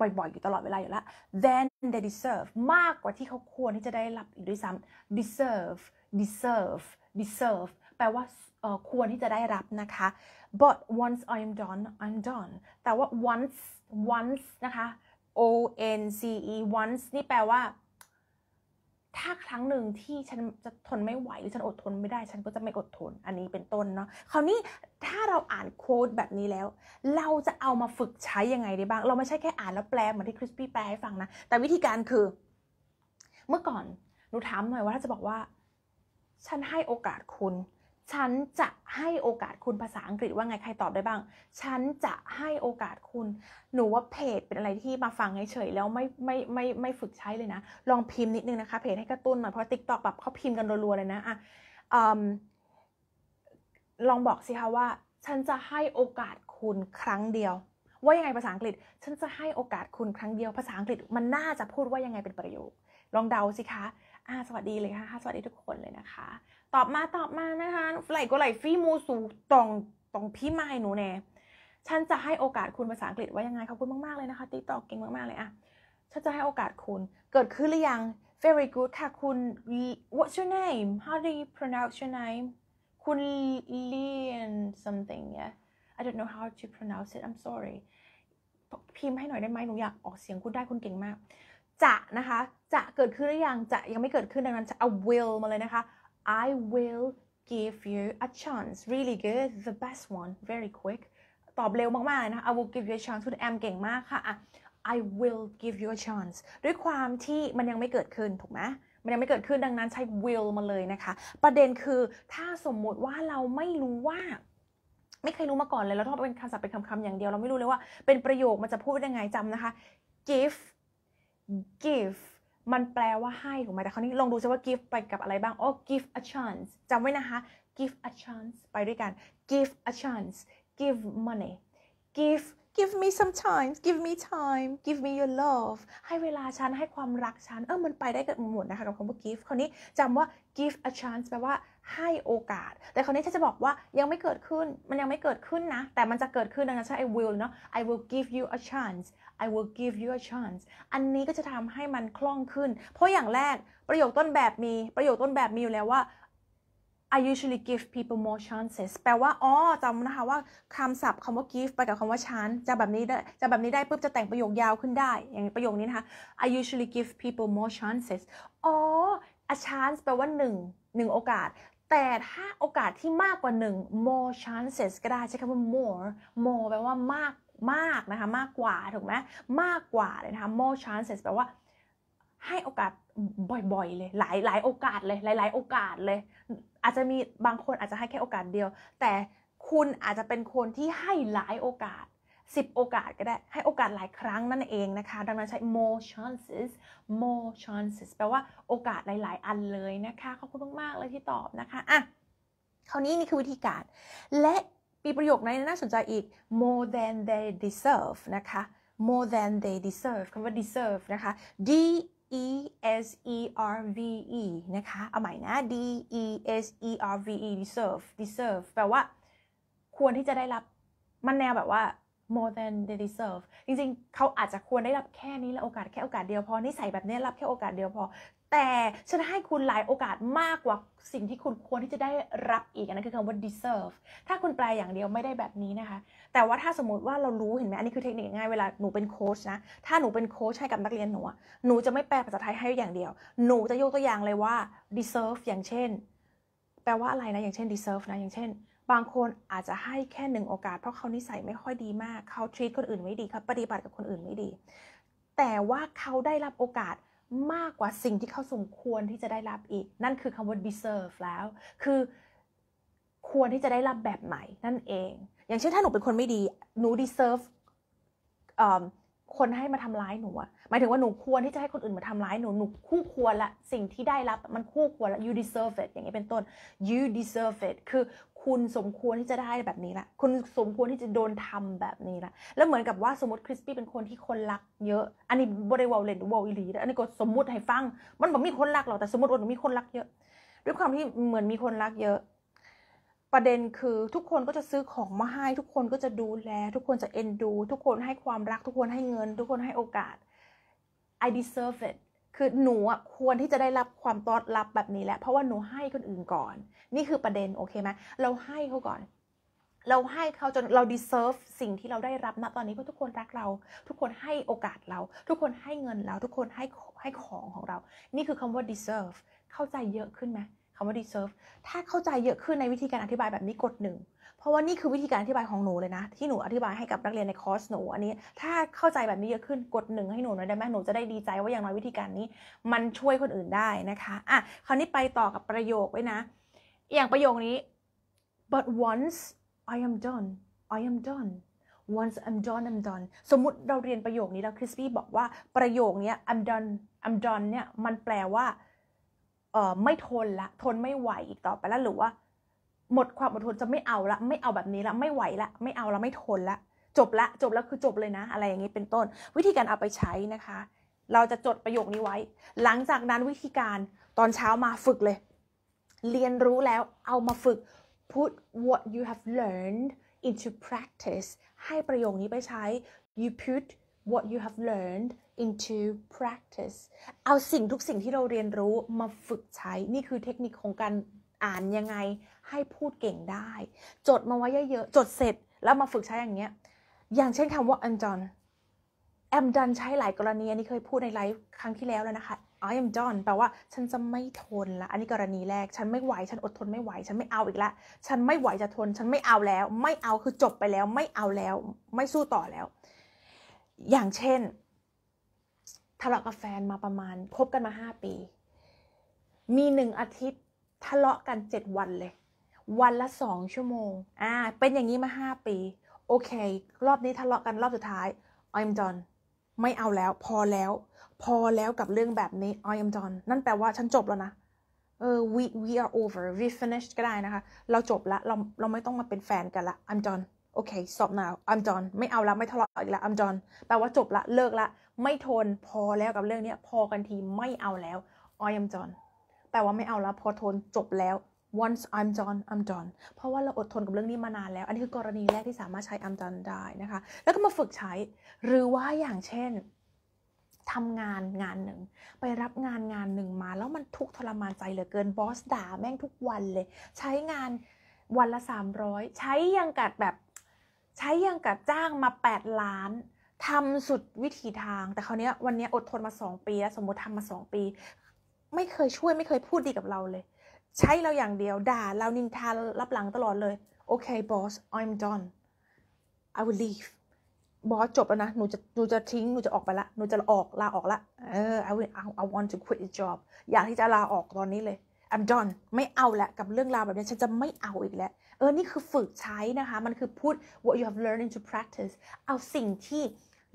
บ่อยๆอยู่ตลอดเวลาอยู่แล้ว than they deserve มากกว่าที่เขาควรที่จะได้รับอีกด้วยซ้ำ deserve deserve deserve แปลว่าควรที่จะได้รับนะคะ but once I'm done I'm done แต่ว่า once once นะคะ o n c e once นี่แปลว่า ถ้าครั้งหนึ่งที่ฉันจะทนไม่ไหว หรือฉันอดทนไม่ได้ ฉันก็จะไม่อดทน อันนี้เป็นต้นเนาะคราวนี้ถ้าเราอ่านโค้ดแบบนี้แล้ว เราจะเอามาฝึกใช้ยังไงได้บ้าง เราไม่ใช่แค่อ่านแล้วแปล เหมือนที่คริสปี้แปลให้ฟังนะ แต่วิธีการคือ เมื่อก่อนหนูถามหน่อยว่าถ้าจะบอกว่า ฉันให้โอกาสคุณฉันจะให้โอกาสคุณภาษาอังกฤษว่าไงใครตอบได้บ้าง ฉันจะให้โอกาสคุณหนูว่าเพจเป็นอะไรที่มาฟังเฉยแล้วไม่ไม่ไม่ไม่ฝึกใช้เลยนะ ลองพิมพ์นิดนึงนะคะเพจให้กระตุ้นมาเพราะติ๊กต็อกแบบเขาพิมพ์กันรัวๆเลยนะ อ่ะลองบอกสิคะว่า ฉันจะให้โอกาสคุณครั้งเดียว ว่ายังไงภาษาอังกฤษ ฉันจะให้โอกาสคุณครั้งเดียวภาษาอังกฤษ มันน่าจะพูดว่ายังไงเป็นประโยค ลองเดาสิคะ อ่า สวัสดีเลยค่ะ สวัสดีทุกคนเลยนะคะตอบมาตอบมานะคะ ไหลก็ไหลฟี่มูสูตองตองพี่ไม้หนูแน่ฉันจะให้โอกาสคุณภาษาอังกฤษว่ายังไง ขอบคุณมากๆเลยนะคะติ๊กตอกเก่งมากๆเลยอะฉันจะให้โอกาสคุณ เกิดขึ้นหรือยัง very good ค่ะคุณ what's your name how do you pronounce your name คุณ Lian something yeah I don't know how to pronounce it I'm sorry พิมพ์ให้หน่อยได้ไหมหนูอยากออกเสียงคุณได้คุณเก่งมาก จะนะคะ จะเกิดขึ้นหรือยัง จะยังไม่เกิดขึ้น ดังนั้นจะเอา will มาเลยนะคะ I will give you a chance really good the best one very quick ตอบเร็วมากๆเลยนะ I will give you a chance คุณแอมเก่งมากค่ะ I will give you a chance ด้วยความที่มันยังไม่เกิดขึ้นถูกไหมมันยังไม่เกิดขึ้นดังนั้นใช้ will มาเลยนะคะ ประเด็นคือถ้าสมมุติว่าเราไม่รู้ว่า ไม่เคยรู้มาก่อนเลย แล้วถ้าเป็นคำศัพท์เป็นคำๆอย่างเดียวเราไม่รู้เลยว่าเป็นประโยคมันจะพูดยังไงจำนะคะ give give มันแปลว่าให้ถูกไหม แต่คราวนี้ลองดูซิว่า give ไปกับอะไรบ้างโอ้ give a chance จำไว้นะคะ give a chance ไปด้วยกัน give a chance give money give give me some time give me time give me your love ให้เวลาฉันให้ความรักฉัน เออมันไปได้กับหมดนะคะกับคำว่า give คราวนี้จำว่า give a chance แปลว่าให้โอกาส แต่คราวนี้ฉันจะบอกว่ายังไม่เกิดขึ้น มันยังไม่เกิดขึ้นนะ แต่มันจะเกิดขึ้น ดังนั้นใชน I will เนาะ I will give you a chance I will give you a chance อันนี้ก็จะทำให้มันคล่องขึ้น เพราะอย่างแรกประโยคต้นแบบมีประโยคต้นแบบมีอยู่แล้วว่า I usually give people more chances แปลว่า อ๋อ จำนะคะว่าคำศัพท์คำว่า give ไปกับคำว่า chance จะแบบนี้ได้ จะแบบนี้ได้ปุ๊บ จะแต่งประโยคยาวขึ้นได้ อย่างประโยคนี้นะคะ I usually give people more chances อ๋อ a chance แปลว่าหนึ่งหนึ่งโอกาสแต่ถ้าโอกาสที่มากกว่า1 more chances ก็ได้ใช้คำว่า more more แปลว่ามากมากนะคะมากกว่าถูกไหมมากกว่าเลยนะคะ more chances แปลว่าให้โอกาสบ่อยๆ เลยหลายหลายโอกาสเลยหลายๆ โอกาสเลย อาจจะมีบางคนอาจจะให้แค่โอกาสเดียว แต่คุณอาจจะเป็นคนที่ให้หลายโอกาส10 โอกาสก็ได้ให้โอกาสหลายครั้งนั่นเองนะคะ ดังนั้นใช้ more chances more chances แปลว่า โอกาสหลาย ๆ อันเลยนะคะขอบคุณมากๆเลยที่ตอบนะคะ อ่ะคราวนี้นี่คือวิธีการ และมีประโยคไหนน่าสนใจอีก more than they deserve นะคะ more than they deserve คำว่า deserve นะคะ d e s e r v e นะคะเอาใหม่นะ d e s e r v e deserve deserve แปลว่าควรที่จะได้รับมันแนวแบบว่า more than they deserve จริงๆ เขาอาจจะควรได้รับแค่นี้และโอกาสแค่โอกาสเดียวพอนิสัยแบบนี้รับแค่โอกาสเดียวพอ แต่ฉันให้คุณหลายโอกาสมากกว่าสิ่งที่คุณควรที่จะได้รับอีกนั่นคือคำว่า deserve ถ้าคุณแปลอย่างเดียวไม่ได้แบบนี้นะคะ แต่ว่าถ้าสมมติว่าเรารู้เห็นไหมอันนี้คือเทคนิคง่าย เวลาหนูเป็นโค้ชนะ ถ้าหนูเป็นโค้ชให้กับนักเรียนหนู หนูจะไม่แปลภาษาไทยให้อย่างเดียว หนูจะยกตัวอย่างเลยว่า deserve อย่างเช่น แปลว่าอะไรนะ อย่างเช่น deserve นะ อย่างเช่นบางคนอาจจะให้แค่หนึ่งโอกาส เพราะเขานิสัยไม่ค่อยดีมากเขาทรีตคนอื่นไม่ดีเขาปฏิบัติกับคนอื่นไม่ดี แต่ว่าเขาได้รับโอกาสมากกว่าสิ่งที่เขาสมควรที่จะได้รับอีกนั่นคือคำว่า deserve แล้ว คือควรที่จะได้รับแบบไหนนั่นเอง อย่างเช่นถ้าหนูเป็นคนไม่ดีหนู deserve คนให้มาทำร้ายหนูหมายถึงว่าหนูควรที่จะให้คนอื่นมาทำร้ายหนูหนูคู่ควรละสิ่งที่ได้รับมันคู่ควรละ you deserve it อย่างนี้เป็นต้น you deserve it คือคุณสมควรที่จะได้แบบนี้ละคุณสมควรที่จะโดนทำแบบนี้ละแล้วเหมือนกับว่าสมมติคริสปี้เป็นคนที่คนรัก เยอะ อันนี้บริวารเลนวอลอีลีอันนี้ก็สมมติให้ฟัง มันบอกมีคนรักหรอก แต่สมมติว่ามีคนรักเยอะ ด้วยความที่เหมือนมีคนรักเยอะ ประเด็นคือทุกคนก็จะซื้อของมาให้ ทุกคนก็จะดูแล ทุกคนจะเอ็นดู ทุกคนให้ความรัก ทุกคนให้เงิน ทุกคนให้โอกาส I deserve it คือหนูอ่ะควรที่จะได้รับความต้อนรับแบบนี้แหละ เพราะว่าหนูให้คนอื่นก่อน นี่คือประเด็นโอเคไหมเราให้เขาก่อนเราให้เขาจนเรา deserve สิ่งที่เราได้รับนะตอนนี้เพราะทุกคนรักเรา ทุกคนให้โอกาสเรา ทุกคนให้เงินเราทุกคนให้ให้ของของเรานี่คือคำว่า deserve เข้าใจเยอะขึ้นไหมคำว่า deserve ถ้าเข้าใจเยอะขึ้นในวิธีการอธิบายแบบนี้กดหนึ่งเพราะว่านี่คือวิธีการอธิบายของหนูเลยนะ ที่หนูอธิบายให้กับนักเรียนในคอร์สหนู อันนี้ถ้าเข้าใจแบบนี้เยอะขึ้นกดหนึ่งให้หนูหน่อยได้ไหมหนูจะได้ดีใจว่าอย่างน้อยวิธีการนี้มันช่วยคนอื่นได้นะคะ อ่ะ คราวนี้ไปต่อกับประโยคไว้นะ อย่างประโยคนี้ but once I am done I am done once I'm done I'm done สมมติเราเรียนประโยคนี้แล้วคริสปี้บอกว่าประโยคนี้ I'm done I'm done เนี่ยมันแปลว่าเออไม่ทนละทนไม่ไหวอีกต่อไปแล้วหรือว่าหมดความอดทนจะไม่เอาละ ไม่เอาแบบนี้ละ ไม่ไหวละ ไม่เอาละ ไม่ทนละ จบละจบแล้วคือจบเลยนะ อะไรอย่างนี้เป็นต้น วิธีการเอาไปใช้นะคะ เราจะจดประโยคนี้ไว้ หลังจากนั้นวิธีการตอนเช้ามาฝึกเลย เรียนรู้แล้วเอามาฝึก put what you have learned into practice ให้ประโยคนี้ไปใช้ you put what you have learned into practice เอาสิ่งทุกสิ่งที่เราเรียนรู้มาฝึกใช้ นี่คือเทคนิคของการอ่านยังไงให้พูดเก่งได้จดมาไว้เยอะๆจดเสร็จแล้วมาฝึกใช้อย่างเงี้ยอย่างเช่นคำว่า I'm done I'm done ใช้หลายกรณี อันนี้เคยพูดในไลฟ์ครั้งที่แล้วแล้วนะคะ I am done แปลว่า ฉันจะไม่ทนละอันนี้กรณีแรก ฉันไม่ไหว ฉันอดทนไม่ไหว ฉันไม่เอาอีกละฉันไม่ไหวจะทน ฉันไม่เอาแล้ว ไม่เอาคือจบไปแล้วไม่เอาแล้ว ไม่สู้ต่อแล้ว อย่างเช่นทะเลาะกับแฟนมาประมาณคบกันมา 5 ปี มีหนึ่งอาทิตย์ทะเลาะกัน7วันเลยวันละสองชั่วโมง อ่า เป็นอย่างนี้มาห้าปี โอเค รอบนี้ทะเลาะกันรอบสุดท้าย I'm done ไม่เอาแล้ว พอแล้ว พอแล้วกับเรื่องแบบนี้ I'm done นั่นแปลว่าฉันจบแล้วนะ เออ we we are over we finished ก็ได้นะคะ เราจบละ เราเราไม่ต้องมาเป็นแฟนกันละ I'm done โอเค stop now I'm done ไม่เอาละไม่ทะเลาะอีกละ I'm done แปลว่าจบละเลิกละไม่ทน พอแล้วกับเรื่องนี้พอกันทีไม่เอาแล้ว I'm done แปลว่าไม่เอาละพอทนจบแล้ว once I'm done I'm done เพราะว่าเราอดทนกับเรื่องนี้มานานแล้ว อันนี้คือกรณีแรกที่สามารถใช้ I'm done ได้นะคะ แล้วก็มาฝึกใช้ หรือว่าอย่างเช่นทำงานงานหนึ่ง ไปรับงานงานหนึ่งมาแล้วมันทุกทรมานใจเหลือเกินบอสด่าแม่งทุกวันเลย ใช้งานวันละ 300 ใช้ยังกัดแบบใช้ยังกัดจ้างมา 8 ล้าน ทำสุดวิถีทาง แต่คราวนี้วันนี้อดทนมา 2 ปีแล้วสมมติทำมา 2 ปี ไม่เคยช่วยไม่เคยพูดดีกับเราเลยใช้เราอย่างเดียวด่า เรานินทารับหลังตลอดเลยโอเคบอส I'm done I will leave บอสจบแล้วนะหนูจะหนูจะทิ้ง หนูจะออกไปละหนูจะออก ลาออกละเออ I will I want to quit the job อยากที่จะลาออกตอนนี้เลย I'm done ไม่เอาละกับเรื่องราวแบบนี้ฉันจะไม่เอาอีกแล้วเออนี่คือฝึกใช้นะคะ มันคือพูด what you have learned into practice เอาสิ่งที่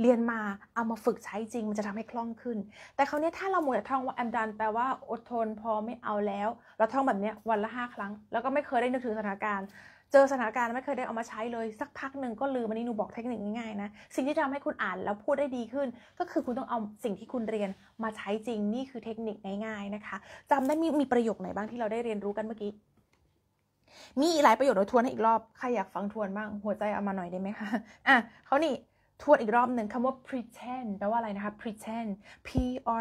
เรียนมาเอามาฝึกใช้จริงมันจะทำให้คล่องขึ้น แต่คราวนี้ถ้าเราหมดท่องว่าแอมดันแปลว่าอดทนพอไม่เอาแล้ว เราท่องแบบนี้วันละ 5 ครั้ง แล้วก็ไม่เคยได้นึกถึงสถานการณ์ เจอสถานการณ์ไม่เคยได้เอามาใช้เลยสักพักหนึ่งก็ลืมอันนี้หนูบอกเทคนิคง่ายๆนะสิ่งที่ทำให้คุณอ่านแล้วพูดได้ดีขึ้น ก็คือคุณต้องเอาสิ่งที่คุณเรียนมาใช้จริงนี่คือเทคนิคง่าย ๆนะคะ จำได้มีมีประโยคไหนบ้างที่เราได้เรียนรู้กันเมื่อกี้มีหลายประโยชน์เดยทวนให้อีกรอบใครอยากฟังทวนบ้างหัวใจเอามาหน่อยได้ไหมคะอ่ะเขานี่ทวนอีกรอบหนึ่งคำว่า pretend แปลว่าอะไรนะคะ pretend p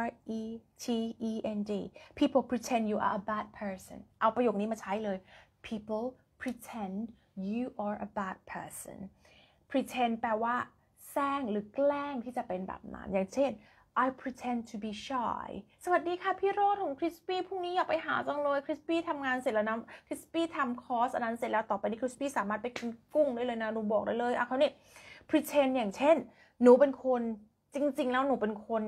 r e t e n d people pretend you are a bad person เอาประโยคนี้มาใช้เลย people pretend you are a bad person pretend แปลว่าแซงหรือแกล้งที่จะเป็นแบบนั้น อย่างเช่น I pretend to be shy สวัสดีค่ะพี่โรดของคริสปี้พรุ่งนี้อยากไปหาจังเลยคริสปี้ทำงานเสร็จแล้วนะคริสปี้ทำคอร์ส อันนั้นเสร็จแล้ว ต่อไปนี้คริสปี้สามารถไปกินกุ้งได้เลยนะหนูบอกได้เลยอ่ะเขาเนี่ย pretend อย่างเช่น หนูเป็นคนจริง ๆ แล้วหนูเป็นคน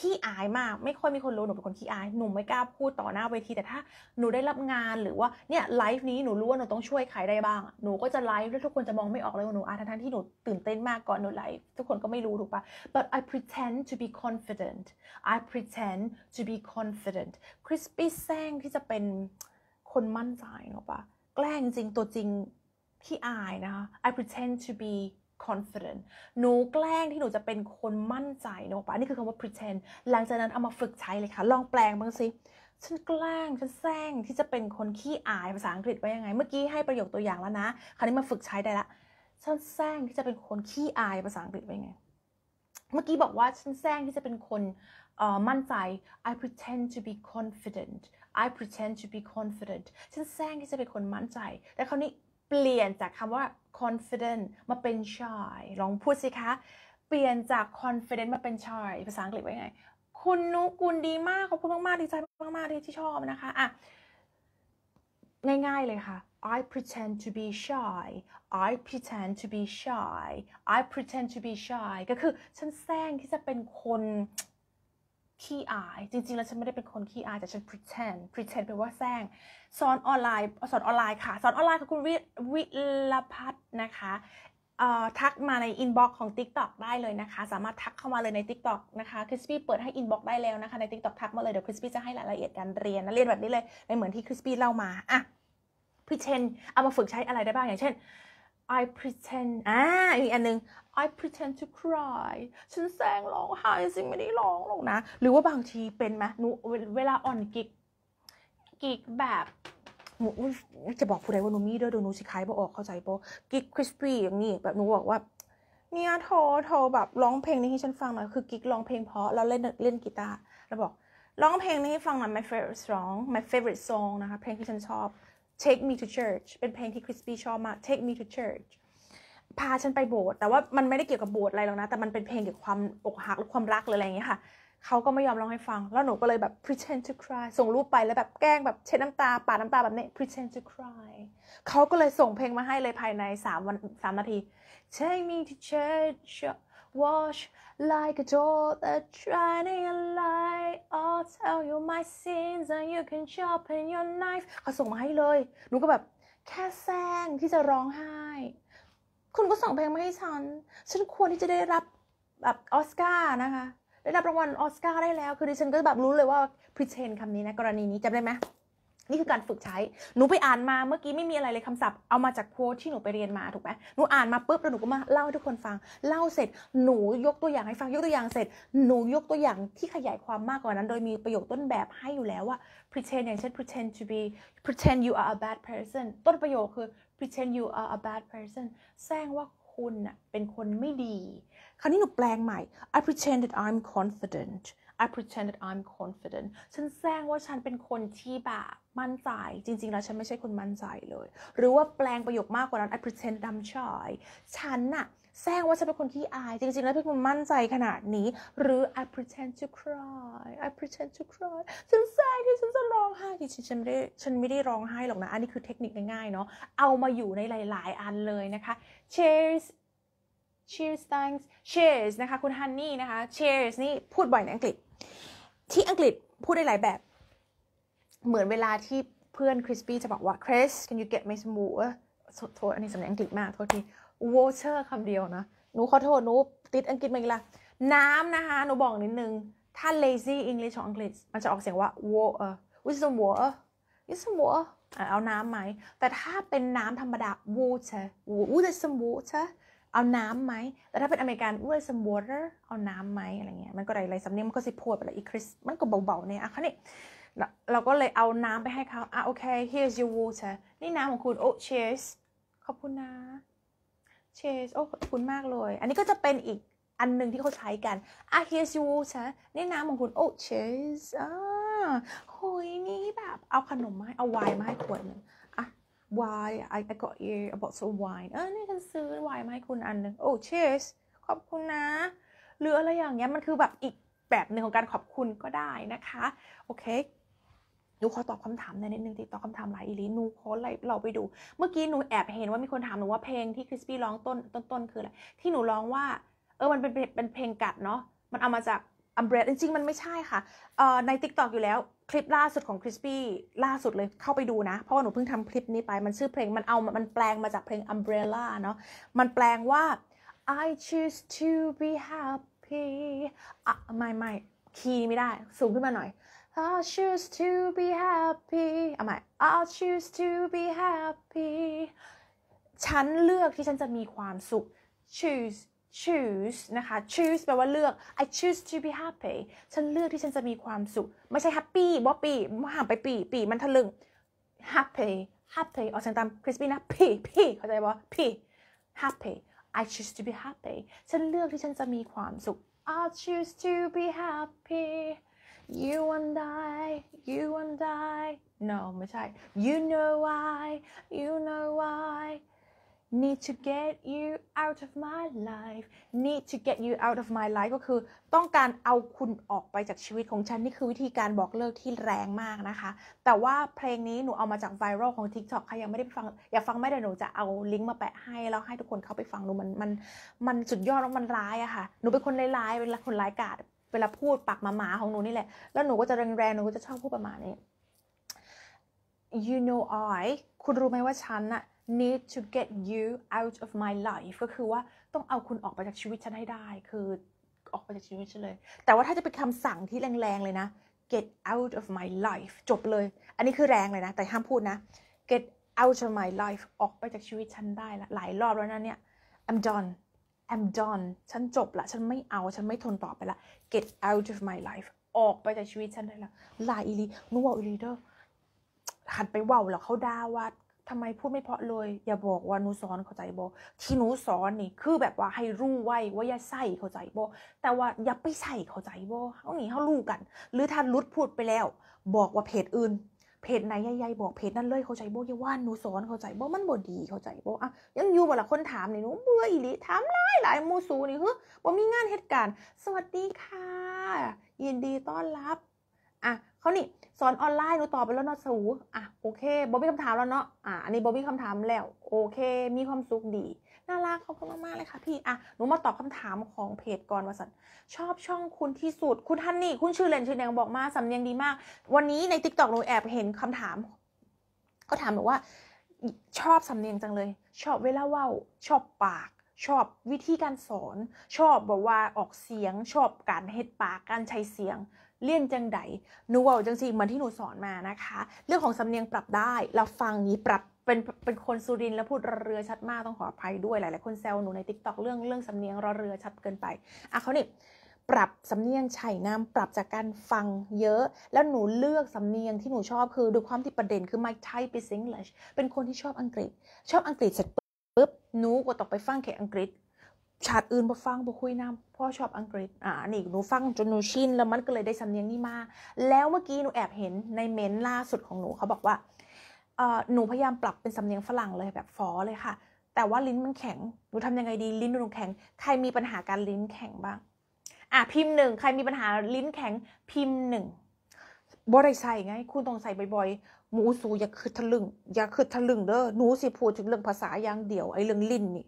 ขี้อายมาก ไม่ค่อยมีคนรู้หนูเป็นคนขี้อายหนูไม่กล้าพูดต่อหน้าเวทีแต่ถ้าหนูได้รับงานหรือว่าเนี่ยไลฟ์นี้หนูรู้ว่าหนูต้องช่วยใครได้บ้างหนูก็จะไลฟ์แล้วทุกคนจะมองไม่ออกเลยว่าหนูอาทั้งที่หนูตื่นเต้นมากก่อนหนูไลฟ์ทุกคนก็ไม่รู้ถูกปะ but I pretend to be confident I pretend to be confident crispy แซงที่จะเป็นคนมั่นใจเนาะปะแกล้งจริงตัวจริงขี้อายนะคะ I pretend to be confident หนูแกล้งที่หนูจะเป็นคนมั่นใจนะปะนี่คือคำว่า pretend หลังจากนั้นเอามาฝึกใช้เลยค่ะ ลองแปลงบ้างสิฉันแกล้ง ฉันแซงที่จะเป็นคนขี้อายภาษาอังกฤษวปยังไง เมื่อกี้ให้ประโยคตัวอย่างแล้วนะ คราวนี้มาฝึกใช้ได้ละ ฉันแซงที่จะเป็นคนขี้อายภาษาอังกฤษวปยังไง เมื่อกี้บอกว่าฉันแซงที่จะเป็นคนมั่นใจ I pretend to be confident I pretend to be confident ฉันแซงที่จะเป็นคนมั่นใจ แต่คราวนี้เปลี่ยนจากคำว่า confident มาเป็น shy ลองพูดสิคะ เปลี่ยนจาก confident มาเป็น shy ภาษาอังกฤษว่าไง คุณ นุกุลดีมากขอบคุณมาก ๆ ดีใจมาก ๆ ที่ชอบนะคะอ่ะง่าย ๆ เลยค่ะ I pretend to be shy I pretend to be shy I pretend to be shy ก็คือฉันแซงที่จะเป็นคนขี้อายจริงๆ แล้วฉันไม่ได้เป็นคนขี้อายแต่ฉัน pretend pretend แปลว่าแซงสอนออนไลน์สอนออนไลน์ค่ะสอนออนไลน์ของคุณวิวลพัฒนะคะ ทักมาในอินบ็อกของ TikTok ได้เลยนะคะ สามารถทักเข้ามาเลยใน TikTok นะคะคริสปี้เปิดให้อินบ็อกได้แล้วนะคะใน TikTok ทักมาเลยเดี๋ยวคริสปี้จะให้รายละเอียดการเรียนนะเรียนแบบนี้เลยในเหมือนที่คริสปี้เล่ามาอ่ะพิเชนเอามาฝึกใช้อะไรได้บ้างอย่างเช่น I pretend อ่าอีกอันนึง I pretend to cry ฉันแสงร้องไห้จริงไม่ได้ร้องหรอกนะ หรือว่าบางทีเป็นไหมหนูเวลาอ่อนกิกกิกแบบหนูจะบอกผู้ใดว่าหนูมีเด้อดูหนูสิคายบอออกเข้าใจปะกิกคริสปี้อย่างนี้ แบบหนูบอกว่า เนี่ยโทรโทรแบบร้องเพลงนี้ให้ฉันฟังหน่อยคือกิกร้องเพลงเพราะเราเล่นเล่นกีตาร์ แล้วบอกร้องเพลงนี้ให้ฟังหน่อย my favorite song my favorite song นะคะเพลงที่ฉันชอบ Take Me to Church เป็นเพลงที่คริสปี้ชอบมาก Take Me to Church พาฉันไปโบสถ์แต่ว่ามันไม่ได้เกี่ยวกับโบสถ์อะไรหรอกนะ แต่มันเป็นเพลงเกี่ยวกับความอกหักหรือความรักหรืออะไรอย่างเงี้ยค่ะเขาก็ไม่ยอมร้องให้ฟังแล้วหนูก็เลยแบบ pretend to cry ส่งรูปไปแล้วแบบแกล้งแบบเช็ดน้ำตา ปาดน้ำตาแบบนี้ pretend to cry เขาก็เลยส่งเพลงมาให้เลยภายใน 3 วัน 3 นาที Take me to church watch like a door that shining a light. I'll tell you my sins and you can c h o p i n your knife. เขาส่งมาให้เลย หนูก็แบบแค่แซงที่จะร้องไห้ คุณก็ส่งเพลงมาให้ฉัน ฉันควรที่จะได้รับแบบออสการ์นะคะ ได้รับรางวัลออสการ์ได้แล้ว คือดิฉันก็แบบรู้เลยว่าพิีเชนคำนี้นะกรณีนี้จำได้ไหมนี่คือการฝึกใช้ หนูไปอ่านมาเมื่อกี้ไม่มีอะไรเลยคำศัพท์ เอามาจากโค้ดที่หนูไปเรียนมาถูกไหมหนูอ่านมาปุ๊บแล้วหนูก็มา เล่าให้ทุกคนฟัง เล่าเสร็จ หนูยกตัวอย่างให้ฟังยกตัวอย่างเสร็จ หนูยกตัวอย่างที่ขยายความมากกว่านั้น โดยมีประโยคต้นแบบให้อยู่แล้วว่า pretend อย่างเช่น pretend to be pretend you are a bad person ต้นประโยคคือ pretend you are a bad person แซงว่าคุณเป็นคนไม่ดี คราวนี้หนูแปลงใหม่ I pretend that I'm confident I pretend that I'm confident ฉันแซงว่าฉันเป็นคนที่แบบมั่นใจ จริง ๆ แล้วฉันไม่ใช่คนมั่นใจเลย หรือว่าแปลงประโยคมากกว่านั้น I pretend I'm shy ฉันน่ะแซงว่าฉันเป็นคนขี้อาย จริง ๆ แล้วเป็นคนมั่นใจขนาดนี้ หรือ I pretend to cry I pretend to cry ฉันแซงที่ฉันจะร้องไห้จริงๆฉันไม่ได้ฉันไม่ได้ร้องไห้หรอกนะ อันนี้คือเทคนิคง่ายๆเนาะ เอามาอยู่ในหลาย ๆ อันเลยนะคะ Cheers cheers thanks cheers นะคะ คุณฮันนี่นะคะ cheers นี่พูดบ่อยในอังกฤษ ที่อังกฤษพูดได้หลายแบบ เหมือนเวลาที่เพื่อนคริสปี้จะบอกว่า Chris can you get me some water โทษ อันนี้สำเนียงอังกฤษมาก โทษที water คำเดียวนะ หนูขอโทษ หนูติดอังกฤษมาอีกละ น้ำนะคะ หนูบอกนิดนึง ถ้า lazy English ของอังกฤษ มันจะออกเสียงว่า water with some water with some water เอาน้ำไหม แต่ถ้าเป็นน้ำธรรมดา water w a t h some water เอาน้ำไหมแต่ถ้าเป็นอเมริกัน w ว้ย some water เอาน้ำไหมอะไรเงี้ย มันก็ไรไรสำเนียงมันก็สิพูดไปละอีคริสมันก็เบาๆเนี่ยอ่ะคันนี้เราก็เลยเอาน้ำไปให้เขาอ่ะโอเค here's your water นี่น้ำของคุณโอ้ cheers ขอบคุณนะ cheers โอ้ ขอบคุณมากเลย อันนี้ก็จะเป็นอีกอันหนึ่งที่เขาใช้กันอ่ะ here's your water นี่น้ำของคุณโอ้ cheers อ่าอุยนี่แบบ เอาขนมมาให้เอาไวน์มาให้ขวดหนึ่ง w i n I I got you a bottle of wine เออนี่ฉันซื้อวายมาให้คุณอันนึงโอ cheers ขอบคุณนะหรืออะไรอย่างเงี้ยมันคือแบบอีกแบบหนึ่งของการขอบคุณก็ได้นะคะ โอเคหนูขอตอบคำถามในนิดนึงติดต่อคำถามหลายอีลีหนูขอไล่เราไปดู เมื่อกี้หนูแอบเห็นว่ามีคนถามหนูว่าเพลงที่คริสปี้ร้องต้นต้นต้นคืออะไรที่หนูร้องว่าเออมันเป็นเป็นเพลงกัดเนาะมันเอามาจากอัมเบรดจริงๆมัน ไม่ใช่ ค่ะ ในทิกตอกอยู่แล้วคลิปล่าสุดของคริสปี้ล่าสุดเลย เข้าไป ดู นะ เพราะว่า หนูเพิ่งทำคลิปนี้ไปมันชื่อเพลงมันเอามันแปลงมาจาก เพลงัมเบรล่าเนาะมันแปลงว่า I choose to be happy อ่ะไม่ไม่คีย์ไม่ได้สูงขึ้นมาหน่อย I choose to be happy อ่ะไม่ I choose to be happy ฉันเลือกที่ฉันจะมีความสุข choose choose นะคะ choose แปลว่าเลือก I choose to be happy ฉันเลือกที่ฉันจะมีความสุข ไม่ใช่ happy บ่ปีมห่างไปปี ปีมันทะลึง happy happy ออกเสียงตามคริสปีนะพี่พี่ เข้าใจปะพี่ happy I choose to be happy ฉันเลือกที่ฉันจะมีความสุข I choose to be happy you and I you and I no ไม่ใช่ you know why you know why need to get you out of my life need to get you out of my life ก็คือต้องการเอาคุณออกไปจากชีวิตของฉัน นี่คือวิธีการบอกเลิกที่แรงมากนะคะ แต่ว่าเพลงนี้หนูเอามาจากไวรัลของ TikTok ใครยังไม่ได้ฟัง อยากฟังไม่ได้หนูจะเอาลิงก์มาแปะให้แล้ว ให้ทุกคนเข้าไปฟังดูมัน มันมันสุดยอดแล้วมันร้ายอะค่ะ หนูเป็นคนร้ายๆเป็นคนร้ายกาดเวลาพูดปากหมาาของหนูนี่แหละ แล้วหนูก็จะแรงๆหนูก็จะชอบพูดประมาณนี้ you know I คุณรู้ไหมว่าฉันอะ need to get you out of my life ก็คือว่าต้องเอาคุณออกไปจากชีวิตฉันให้ได้ คือออกไปจากชีวิตฉันเลย แต่ว่าถ้าจะเป็นคำสั่งที่แรงๆเลยนะ get out of my life จบเลย อันนี้คือแรงเลยนะ แต่ห้ามพูดนะ get out of my life ออกไปจากชีวิตฉันได้ละ หลายรอบแล้วนะเนี่ย I'm done I'm done ฉันจบละ ฉันไม่เอา ฉันไม่ทนต่อไปละ get out of my life ออกไปจากชีวิตฉันได้ละลาอีลีนูว่าอีลีเดอร์หันไปว่าวหรอเขาด่าว่าทำไมพูดไม่เพาะเลย อย่าบอกว่าหนูสอนเข้าใจบอที่หนูสอนนี่ คือแบบว่าให้รู้ไว้ ว่าอย่าใส่เข้าใจบอแต่ว่าอย่าไปใส่เข้าใจบอเขาหนีเขารู้กัน หรือถ้าลุดพูดไปแล้ว บอกว่าเพจอื่น เพจไหนใหญ่ๆบอกเพจนั้นเลยเข้าใจบออย่าว่าหนูสอนเข้าใจบอมันบ่ดีเข้าใจบออ่ะยังอยู่บ่ละคนถามนี่หนูเบื่ออีหลีถามหลายหลายมูสูนี่เฮ้ยบอมีงานเหตุการณ์ สวัสดีค่ะ ยินดีต้อนรับอ่ะเขานี่ สอนออนไลน์ หนูตอบไปแล้วเนาะสูอ่ะโอเคบอบบีคำถามแล้วเนาะอ่ะอันนี้บอบบีคำถามแล้ว โอเค มีความสุขดี น่ารักขอบคุณมาก ๆ เลยค่ะ พี่อ่ะหนูมาตอบคำถามของเพจก่อนวสันชอบช่องคุณที่สุด คุณท่านนี่ คุณชื่อเล่นชื่อแดงบอกมาสำเนียงดีมาก วันนี้ในติ๊กต็อกหนูแอบเห็นคำถามเขาถามหนูว่า ชอบสำเนียงจังเลย ชอบเวลาเว้าชอบปาก ชอบวิธีการสอน ชอบบอกว่าออกเสียงชอบการเฮ็ดปากการใช้เสียงเลี่ยนจังไดหนูว่าจังสิเหมือนที่หนูสอนมานะคะ เรื่องของสำเนียงปรับได้ เราฟังนี้ปรับเป็นเป็นคนสุรินแล้วพูดระเรือชัดมากต้องขออภัยด้วย หลายยคนแซวหนูในทิกตอกเรื่องเรื่องสำเนียงรอเรือชัดเกินไปอ่ะเขาเนี่ยปรับสำเนียงไยนามปรับจากการฟังเยอะ แล้วหนูเลือกสำเนียงที่หนูชอบคือ ดูความที่ประเด็นคือ my t y p e is English เป็นคนที่ชอบอังกฤษ ชอบอังกฤษเสร็จปุ๊บ หนูก็ต้องไปฟังแขกอังกฤษชาติอื่นบาฟังบาคุยนำพ่อชอบอังกฤษอ่านี่หนูฟังจนหนูชินแล้วมันก็เลยได้สำเนียงนี่มาแล้วเมื่อกี้หนูแอบเห็นในเมนล่าสุดของหนูเขาบอกว่าเออหนูพยายามปรับเป็นสำเนียงฝรั่งเลยแบบฟอเลยค่ะแต่ว่าลิ้นมันแข็งหนูทำยังไงดีลิ้นหนูแข็งใครมีปัญหาการลิ้นแข็งบ้างอ่ะพิมพ์หนึ่งใครมีปัญหาลิ้นแข็งพิมพ์หนึ่งบ่ได้ใส่ไงคุณต้องใส่บ่อยๆหมูสูอย่าคือทะลึ่ง อย่าคือทะลึ่งเด้อหนูสิพูดถึงเรื่องภาษาอย่างเดียวไอ้เรื่องลิ้นนี่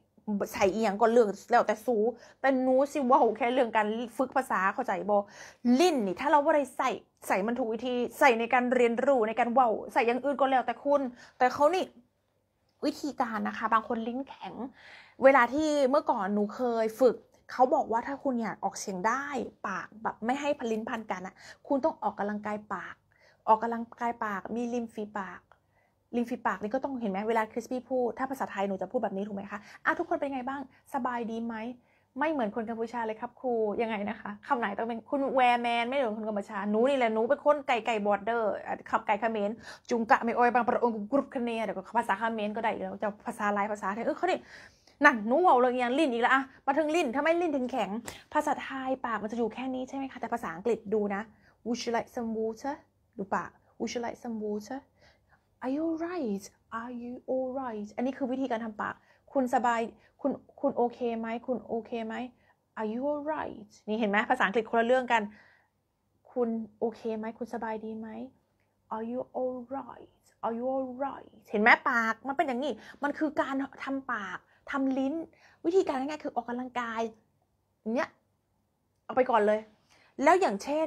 ใส่อียงก็เรื่องแล้วแต่สูแต่นูสิว่าแค่เรื่องการฝึกภาษาเข้าใจบ่ลิ้นนี่ ถ้าเราบ่ได้ใส่ใส่มันถูกวิธีใส่ในการเรียนรู้ในการเว้าใส่อย่างอื่นก็แล้วแต่คุณ แต่เขานี่วิธีการนะคะ บางคนลิ้นแข็ง เวลาที่เมื่อก่อนหนูเคยฝึกเขาบอกว่าถ้าคุณอยากออกเสียงได้ ปากแบบไม่ให้พลิ้นพันกันอะคุณต้องออกกำลังกายปาก ออกกำลังกายปากมีริมฝีปากริมฝีปากนี่ก็ต้องเห็นไหมเวลาคริสปี้พูดถ้าภาษาไทยหนูจะพูดแบบนี้ ถูกไหมคะอ่ะทุกคนเป็นไงบ้างสบายดีไหม ไม่เหมือนคนกัมพูชาเลยครับครูยังไงนะคะคำไหนต้องเป็นคุณแวร์แมนไม่เหมือนคนกัมพูชาหนูนี่แหละหนูเป็นคนไก่ไก่บอร์เดอร์ขับไก่คเมนจุงกะ ไม่โอยบางประองค์กรุ๊ปคเนียเดี๋ยวภาษาคาเมนก็ได้แล้วจะภาษาลายภาษาไทยเออเขาเนี่ยนั่นนู้เอาเรื่องยังลิ้นอีกแล้วอะมาถึงลิ้นถ้าไม่ลิ้นถึงแข็ง ภาษาไทยปากมันจะอยู่แค่นี้ใช่ไหมคะแต่ภาษาอังกฤษดูนะ would you like some water ดูปาก would you like some water are you alright are you alright อันนี้คือวิธีการทำปาก คุณสบาย คุณ คุณโอเคไหม คุณโอเคไหม are you alright นี่เห็นไหมภาษาอังกฤษคนละเรื่องกัน คุณโอเคไหม คุณสบายดีไหม are you alright are you alright เห็นไหมปากมันเป็นอย่างนี้ มันคือการทำปากทำลิ้น วิธีการง่ายๆคือออกกำลังกายเนี้ยเอาไปก่อนเลย แล้วอย่างเช่น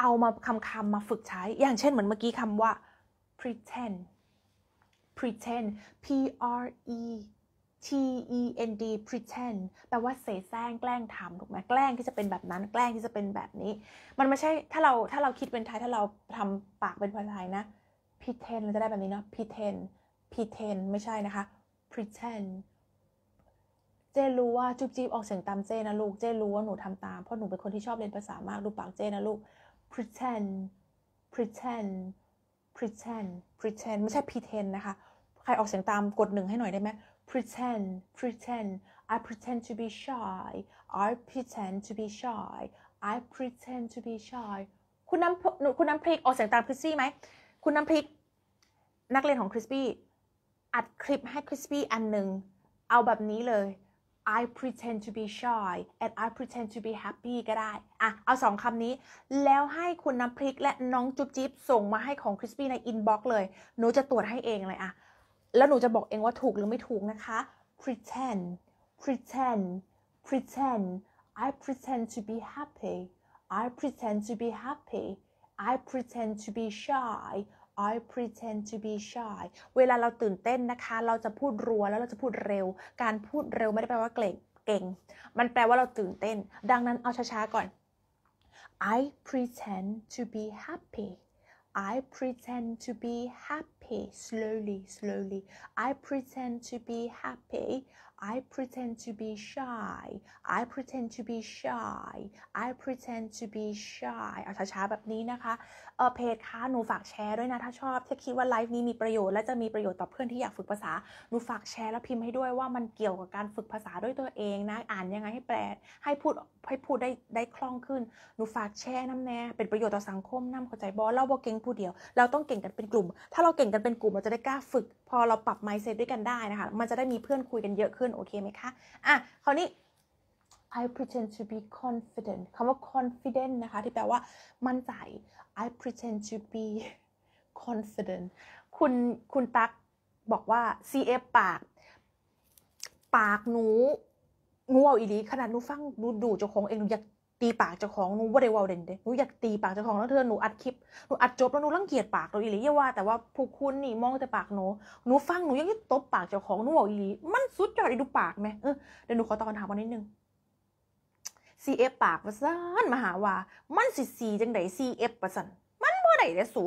เอามาคำคำมาฝึกใช้ อย่างเช่นเหมือนเมื่อกี้คำว่า pretend pretend p r e t e n d pretend แปลว่าเสแสร้งแกล้งทำถูกไหมแกล้งที่จะเป็นแบบนั้น แกล้งที่จะเป็นแบบนี้มันไม่ใช่ถ้าเราถ้าเราคิดเป็นไทยถ้าเราทำปากเป็นภาษาไทยนะ pretend เราจะได้แบบนี้เนาะ pretend pretend ไม่ใช่นะคะ pretend เจ้รู้ว่าจุ๊บจิ๊บออกเสียงตามเจ้นะลูกเจ้รู้ว่าหนูทำตามเพราะหนูเป็นคนที่ชอบเรียนภาษามากดูปาก เจ้นะลูก pretend pretend pretend pretend ไม่ใช่ pretend นะคะ ใครออกเสียงตามกดหนึ่งให้หน่อยได้ไหม pretend pretend I pretend to be shy I pretend to be shy I pretend to be shy คุณน้ำคุณน้ำพริกออกเสียงตามคริสปี้ไหม คุณน้ำพริกนักเรียนของคริสปี้ อัดคลิปให้คริสปี้อันหนึ่งเอาแบบนี้เลย I pretend to be shy and I pretend to be happy ก็ได้อ่ะ เอาสองคำนี้ แล้วให้คุณน้ำพริกและน้องจุ๊บจิ๊บส่งมาให้ของคริสปี้ในอินบ็อกเลย หนูจะตรวจให้เองเลย อ่ะ แล้วหนูจะบอกเองว่าถูกหรือไม่ถูกนะคะ pretend pretend pretend I pretend to be happy I pretend to be happy I pretend to be shy I pretend to be shy เวลาเราตื่นเต้นนะคะเราจะพูดรัวแล้วเราจะพูดเร็ว การพูดเร็วไม่ได้แปลว่าเก่งเก่ง มันแปลว่าเราตื่นเต้น ดังนั้นเอาช้าๆก่อน I pretend to be happy I pretend to be happy happy slowly slowly I pretend to be happy I pretend to be shy I pretend to be shy I pretend to be shy เอาช้าๆแบบนี้นะคะเออเพจคะหนูฝากแชร์ด้วยนะ ถ้าชอบถ้าคิดว่าไลฟ์นี้มีประโยชน์และจะมีประโยชน์ต่อเพื่อนที่อยากฝึกภาษา หนูฝากแชร์ แล้วพิมพ์ให้ด้วยว่ามันเกี่ยวกับการฝึกภาษาด้วยตัวเองนะ อ่านยังไงให้แปล ให้พูดให้พูดได้ได้คล่องขึ้น หนูฝากแชร์น้ำแน่เป็นประโยชน์ต่อสังคมน้ำเข้าใจบอสเล่าบอเก่งผู้เดียว เราต้องเก่งกันเป็นกลุ่ม ถ้าเราเก่งกันนเป็นกลุ่ม เราจะได้กล้าฝึกพอเราปรับไมซ์เซตด้วยกันได้นะคะ มันจะได้มีเพื่อนคุยกันเยอะขึ้น โอเคไหมคะ อ่ะคราวนี้ I pretend to be confident คำว่า confident นะคะ ที่แปลว่ามั่นใจ I pretend to be confident คุณคุณตักบอกว่า CF ปาก ปากหนูงูเอาอีดีขนาดหนูฟังหนูดูเจ้าของเองหนูอยากตีปากเจ้าของหนูว่าได้ว้าเด่นเด้หนูอยากตีปากเจ้าของแล้วเธอหนูอัดคลิปหนูอัดจบแล้วหนูรังเกียจปากเราอีหลีเยาว่าแต่ว่าพวกคุณนี่มองแต่ปากหนูหนูฟังหนูยังจะตบปากเจ้าของหนูบอกอีหลีมันสุดยอดไอ้ดูปากไหมเออเดี๋ยวหนูขอตอบคำถามวันนิดนึง CF ปากประสันมหาว่า มันสิสีจังได CF ประสันมันบ่ได้แต่สู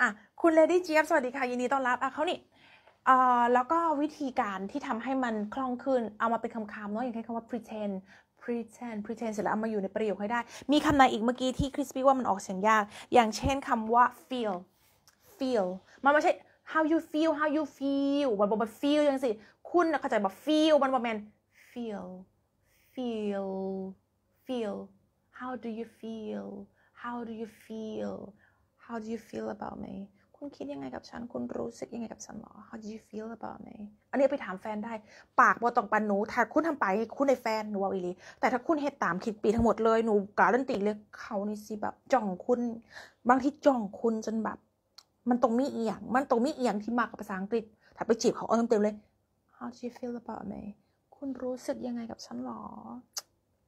อ่ะคุณเลดี้เจี๊ยบสวัสดีค่ะยินดีต้อนรับอ่ะเขานี่อ่าแล้วก็วิธีการที่ทำให้มันคล่องขึ้นเอามาเป็นคำๆเนาะอย่างใช้คำว่า pretend pretend pretend เสร็จแล้วเอามาอยู่ในประโยคให้ได้ มีคำไหนอีกเมื่อกี้ที่คริสปี้ว่ามันออกเสียงยาก อย่างเช่นคำว่า feel feel มันไม่ใช่ how you feel how you feel มันบอกว่า feel ยังสิ คุณเข้าใจบอก feel มันบอกแมน feel feel feel how do you feel how do you feel how do you feel about me คุณคิดยังไงกับฉันคุณรู้สึกยังไงกับฉันหรอ How do you feel about me อันนี้ไปถามแฟนได้ ปากบอตองปันหนู ถ้าคุณทำไปคุณในแฟนหนูวอาอีลี แต่ถ้าคุณเฮตุตามคิดปีทั้งหมดเลยหนูการันตีเลย เขานี่สิแบบจ้องคุณบางทีจ้องคุณจนแบบมันตรงมีเอียงมันตรงมีเอียงที่มากกับภาษาอังกฤษถ้าไปจีบเขาเอาเต็มเลย How do you feel about me คุณรู้สึกยังไงกับฉันหรอ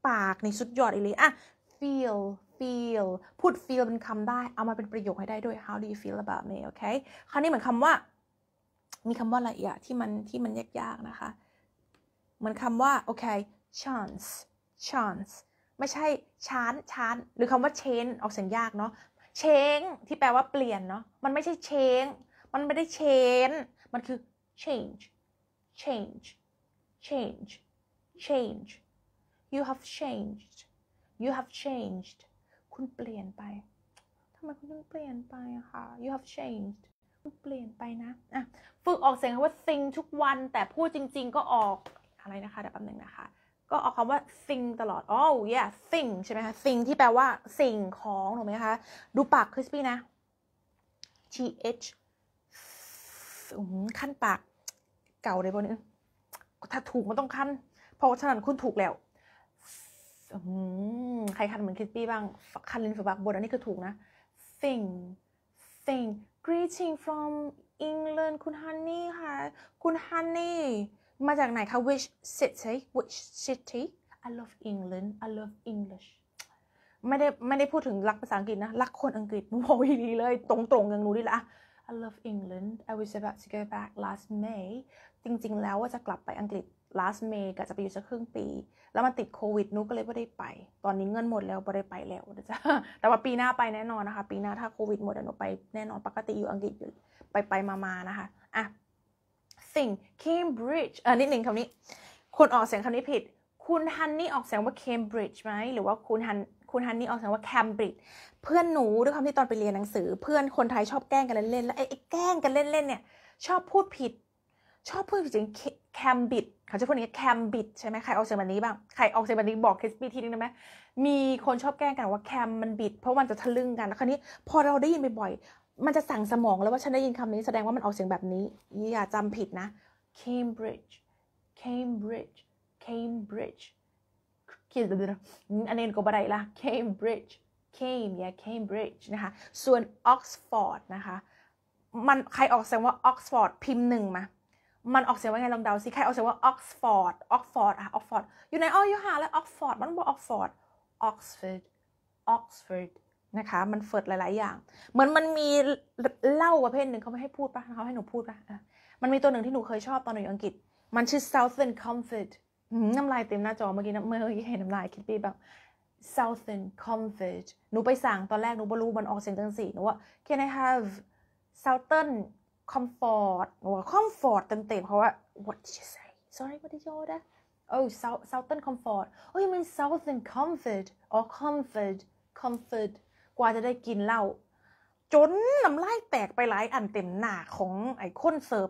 ปากในสุดยอดอีลีอะ feel feel พูด feel เป็นคำได้ เอามาเป็นประโยคให้ได้ด้วย how do you feel about me โอเคคราวนี้เหมือนคำว่า มีคำว่าอะไรอีะที่มันที่มันยากๆนะคะ เหมือนคำว่า โอเค chance chance ไม่ใช่ชานชาน หรือคำว่า change ออกเสียงยากเนาะ change ที่แปลว่าเปลี่ยนเนาะ มันไม่ใช่ change มันไม่ได้ change มันคือ change change change change you have changed you have changed คุณเปลี่ยนไป ทำไมคุณเปลี่ยนไปอะคะ you have changed คุณเปลี่ยนไปนะ อ่ะ ฝึกออกเสียงคำว่า sing ทุกวันแต่พูดจริงๆก็ออก อะไรนะคะเดี๋ยวแป๊บนึงนะคะ ก็ออกคำว่า sing ตลอด oh yeah sing ใช่ไหมคะ sing ที่แปลว่าสิ่งของถูกไหมคะ ดูปากคริสปี้นะ th ขั้นปาก เก่าเลยบนนี้ถ้าถูกมันต้องขั้น เพราะฉะนั้นคุณถูกแล้วใครคันเหมือนคิตตี้บ้าง คันลินฝาบักบนอันนี้คือถูกนะ thing thing greeting from England คุณฮันนี่ค่ะ คุณฮันนี่มาจากไหนคะ which city which city I love England I love English ไม่ได้ไม่ได้พูดถึงรักภาษาอังกฤษนะ รักคนอังกฤษโูอ้ยีีเลย ตรง ๆ อย่างนู้นี่ละ I love England I was about to go back last May จริงๆแล้วว่าจะกลับไปอังกฤษ last May ก็จะไปอยู่สักครึ่งปี แล้วมาติดโควิดนุก็เลยไม่ได้ไป ตอนนี้เงินหมดแล้วไม่ได้ไปแล้วนะจ๊ะ แต่ว่าปีหน้าไปแน่นอนนะคะ ปีหน้าถ้าโควิดหมดหนูไปแน่นอนปกติอยู่อังกฤษอยู่ไปไปมาๆนะคะ อ่ะ สิ่ง Cambridge อ่ะนิดหนึ่งคำนี้คนออกเสียงคำนี้ผิด คุณฮันนี่ออกเสียงว่า Cambridge ไหม หรือว่าคุณฮัน คุณฮันนี่ออกเสียงว่า Cambridge เพื่อนหนูด้วยความที่ตอนไปเรียนหนังสือ เพื่อนคนไทยชอบแกล้งกันเล่นๆ แล้วไอ้แกล้งกันเล่นๆ เนี่ย ชอบพูดผิดชอบพูดถึงแคมบิดเขาจะพูดอย่างนี้แคมบิดใช่ไหม ใครออกเสียงแบบนี้บ้าง ใครออกเสียงแบบนี้ บอกคริสปี้ทีนึงได้ไหม มีคนชอบแกล้งกันว่าแคมมันบิด เพราะมันจะทะลึ่งกันแล้วคราวนี้พอเราได้ยินบ่อยๆมันจะสั่งสมองแล้วว่าฉันได้ยินคำนี้แสดงว่ามันออกเสียงแบบนี้ อย่าจำผิดนะ Cambridge Cambridge Cambridge เขียนแบบนี้ะอันนี้ก็บไดละ Cambridge came yeah Cambridge นะคะ ส่วน Oxford นะคะ มันใครออกเสียงว่า Oxford พิมพ์หนึ่งมามันออกเสียงว่าไงลองเดาสิใครออกเสียงว่าออกซฟอร์ดออกฟอร์ดอะออกฟอร์ดอยู่ไหนอ๋ออยู่หาแล้วออกฟอร์ดมันบอกออกฟอร์ดออกซฟอร์ดออกซฟอร์ดนะคะ มันเฟิร์ดหลายๆอย่าง เหมือนมันมีเล่าประเภทหนึ่งเขาไม่ให้พูดปะเขาให้หนูพูดปะมันมีตัวหนึ่งที่หนูเคยชอบตอนหนูอยู่อังกฤษ มันชื่อ Southern Comfort น้ำลายเต็มหน้าจอเมื่อกี้เมื่อกี้เห็นน้ำลายคิดปีแบบ Southern Comfort หนูไปสั่งตอนแรกหนูบรู้มันออกเสียงจังสีหนูว่า Can I have Southern คอมฟอร์ตว่าคอมฟอร์ตเต็มๆเพราะว่า what did you say sorry what did you order oh south southern comfort oh you mean southern comfort or comfort comfort กว่าจะได้กินเหล้า จนน้ำลายแตกไปหลายอันเต็มหน้าของไอ้คนเสิร์ฟ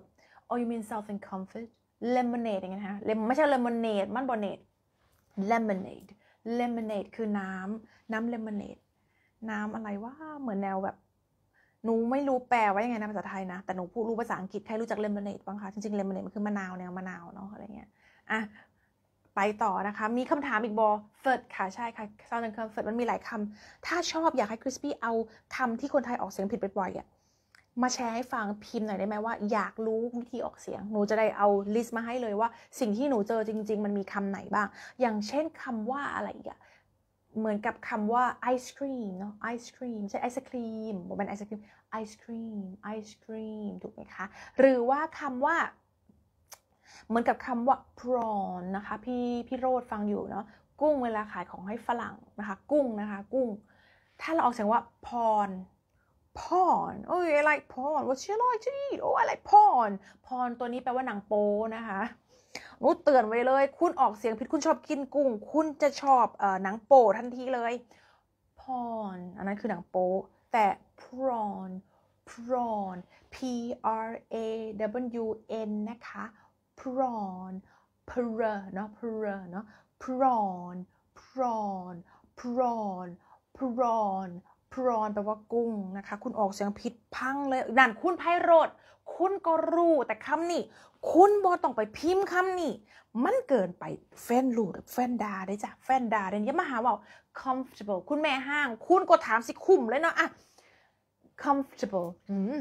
oh you mean southern comfort lemonade อย่างเงี้ยฮะเลมไม่ใช่ lemonade มันบอเนต lemonade lemonade คือน้ำ น้ำ lemonade น้ำอะไรว่าเหมือนแนวแบบหนูไม่รู้แปลว่ายังไงนะภาษาไทยนะ แต่หนูพูดรู้ภาษาอังกฤษใครรู้จักเลมอนเอทบ้างคะจริงๆเลมอนเอทมันคือมะนาวแนวมะนาวเนาะอะไรเงี้ยอ่ะ ไปต่อนะคะ มีคำถามอีกบอเฟิร์ด ค่ะ ใช่ค่ะซาวน์คำเฟิร์ด มันมีหลายคำ ถ้าชอบอยากให้คริสปี้เอาคำที่คนไทยออกเสียงผิดบ่อยๆอ่ะมาแชร์ให้ฟังพิมพ์หน่อยได้ไหมว่าอยากรู้วิธีออกเสียง หนูจะได้เอาลิสต์มาให้เลยว่า สิ่งที่หนูเจอจริง ๆ มันมีคำไหนบ้างอย่างเช่นคำว่าอะไรอ่ะเหมือนกับคำว่าไอศครีมเนาะไอศครีมใช่ไอศครีมบอกเป็นไอศครีมไอศครีมไอศครีมถูกไหมคะ หรือว่าคำว่า เหมือนกับคำว่า prawn นะคะ พี่พี่โรดฟังอยู่เนาะกุ้งเวลาขายของให้ฝรั่งนะคะ กุ้งนะคะ กุ้ง ถ้าเราออกเสียงว่า pawn pawn โอ้ยอะไรพ pawn ว่าชื่อร้อเชื่อโอ้อะไรพ pawn pawn ตัวนี้แปลว่าหนังโป้นะคะนูเตือนไว้ เลย คุณออกเสียงผิดคุณชอบกินกุ้ง คุณจะชอบอหนังโป ทัน ทีเลยพอนอันนั้นคือหนังโป แต่ prawn prawn p r a w n นะคะ prawn pr เนาะ pr เนาะ prawn prawn prawn prawn prawn แปลว่ากุ้งนะคะคุณออกเสียงผิดพังเลยนั่นคุณไพโรธคุณก็รู้แต่คำนี้ คุณบอต้องไปพิมพ์คำนี้ มันเกินไปแฟนรู้หรือแฟนดาได้จ้ะแฟนดาเดียวมาหาว่า comfortable คุณแม่ห้าง คุณก็ถามสิคุ้มเลยเนาะอะ comfortable อืม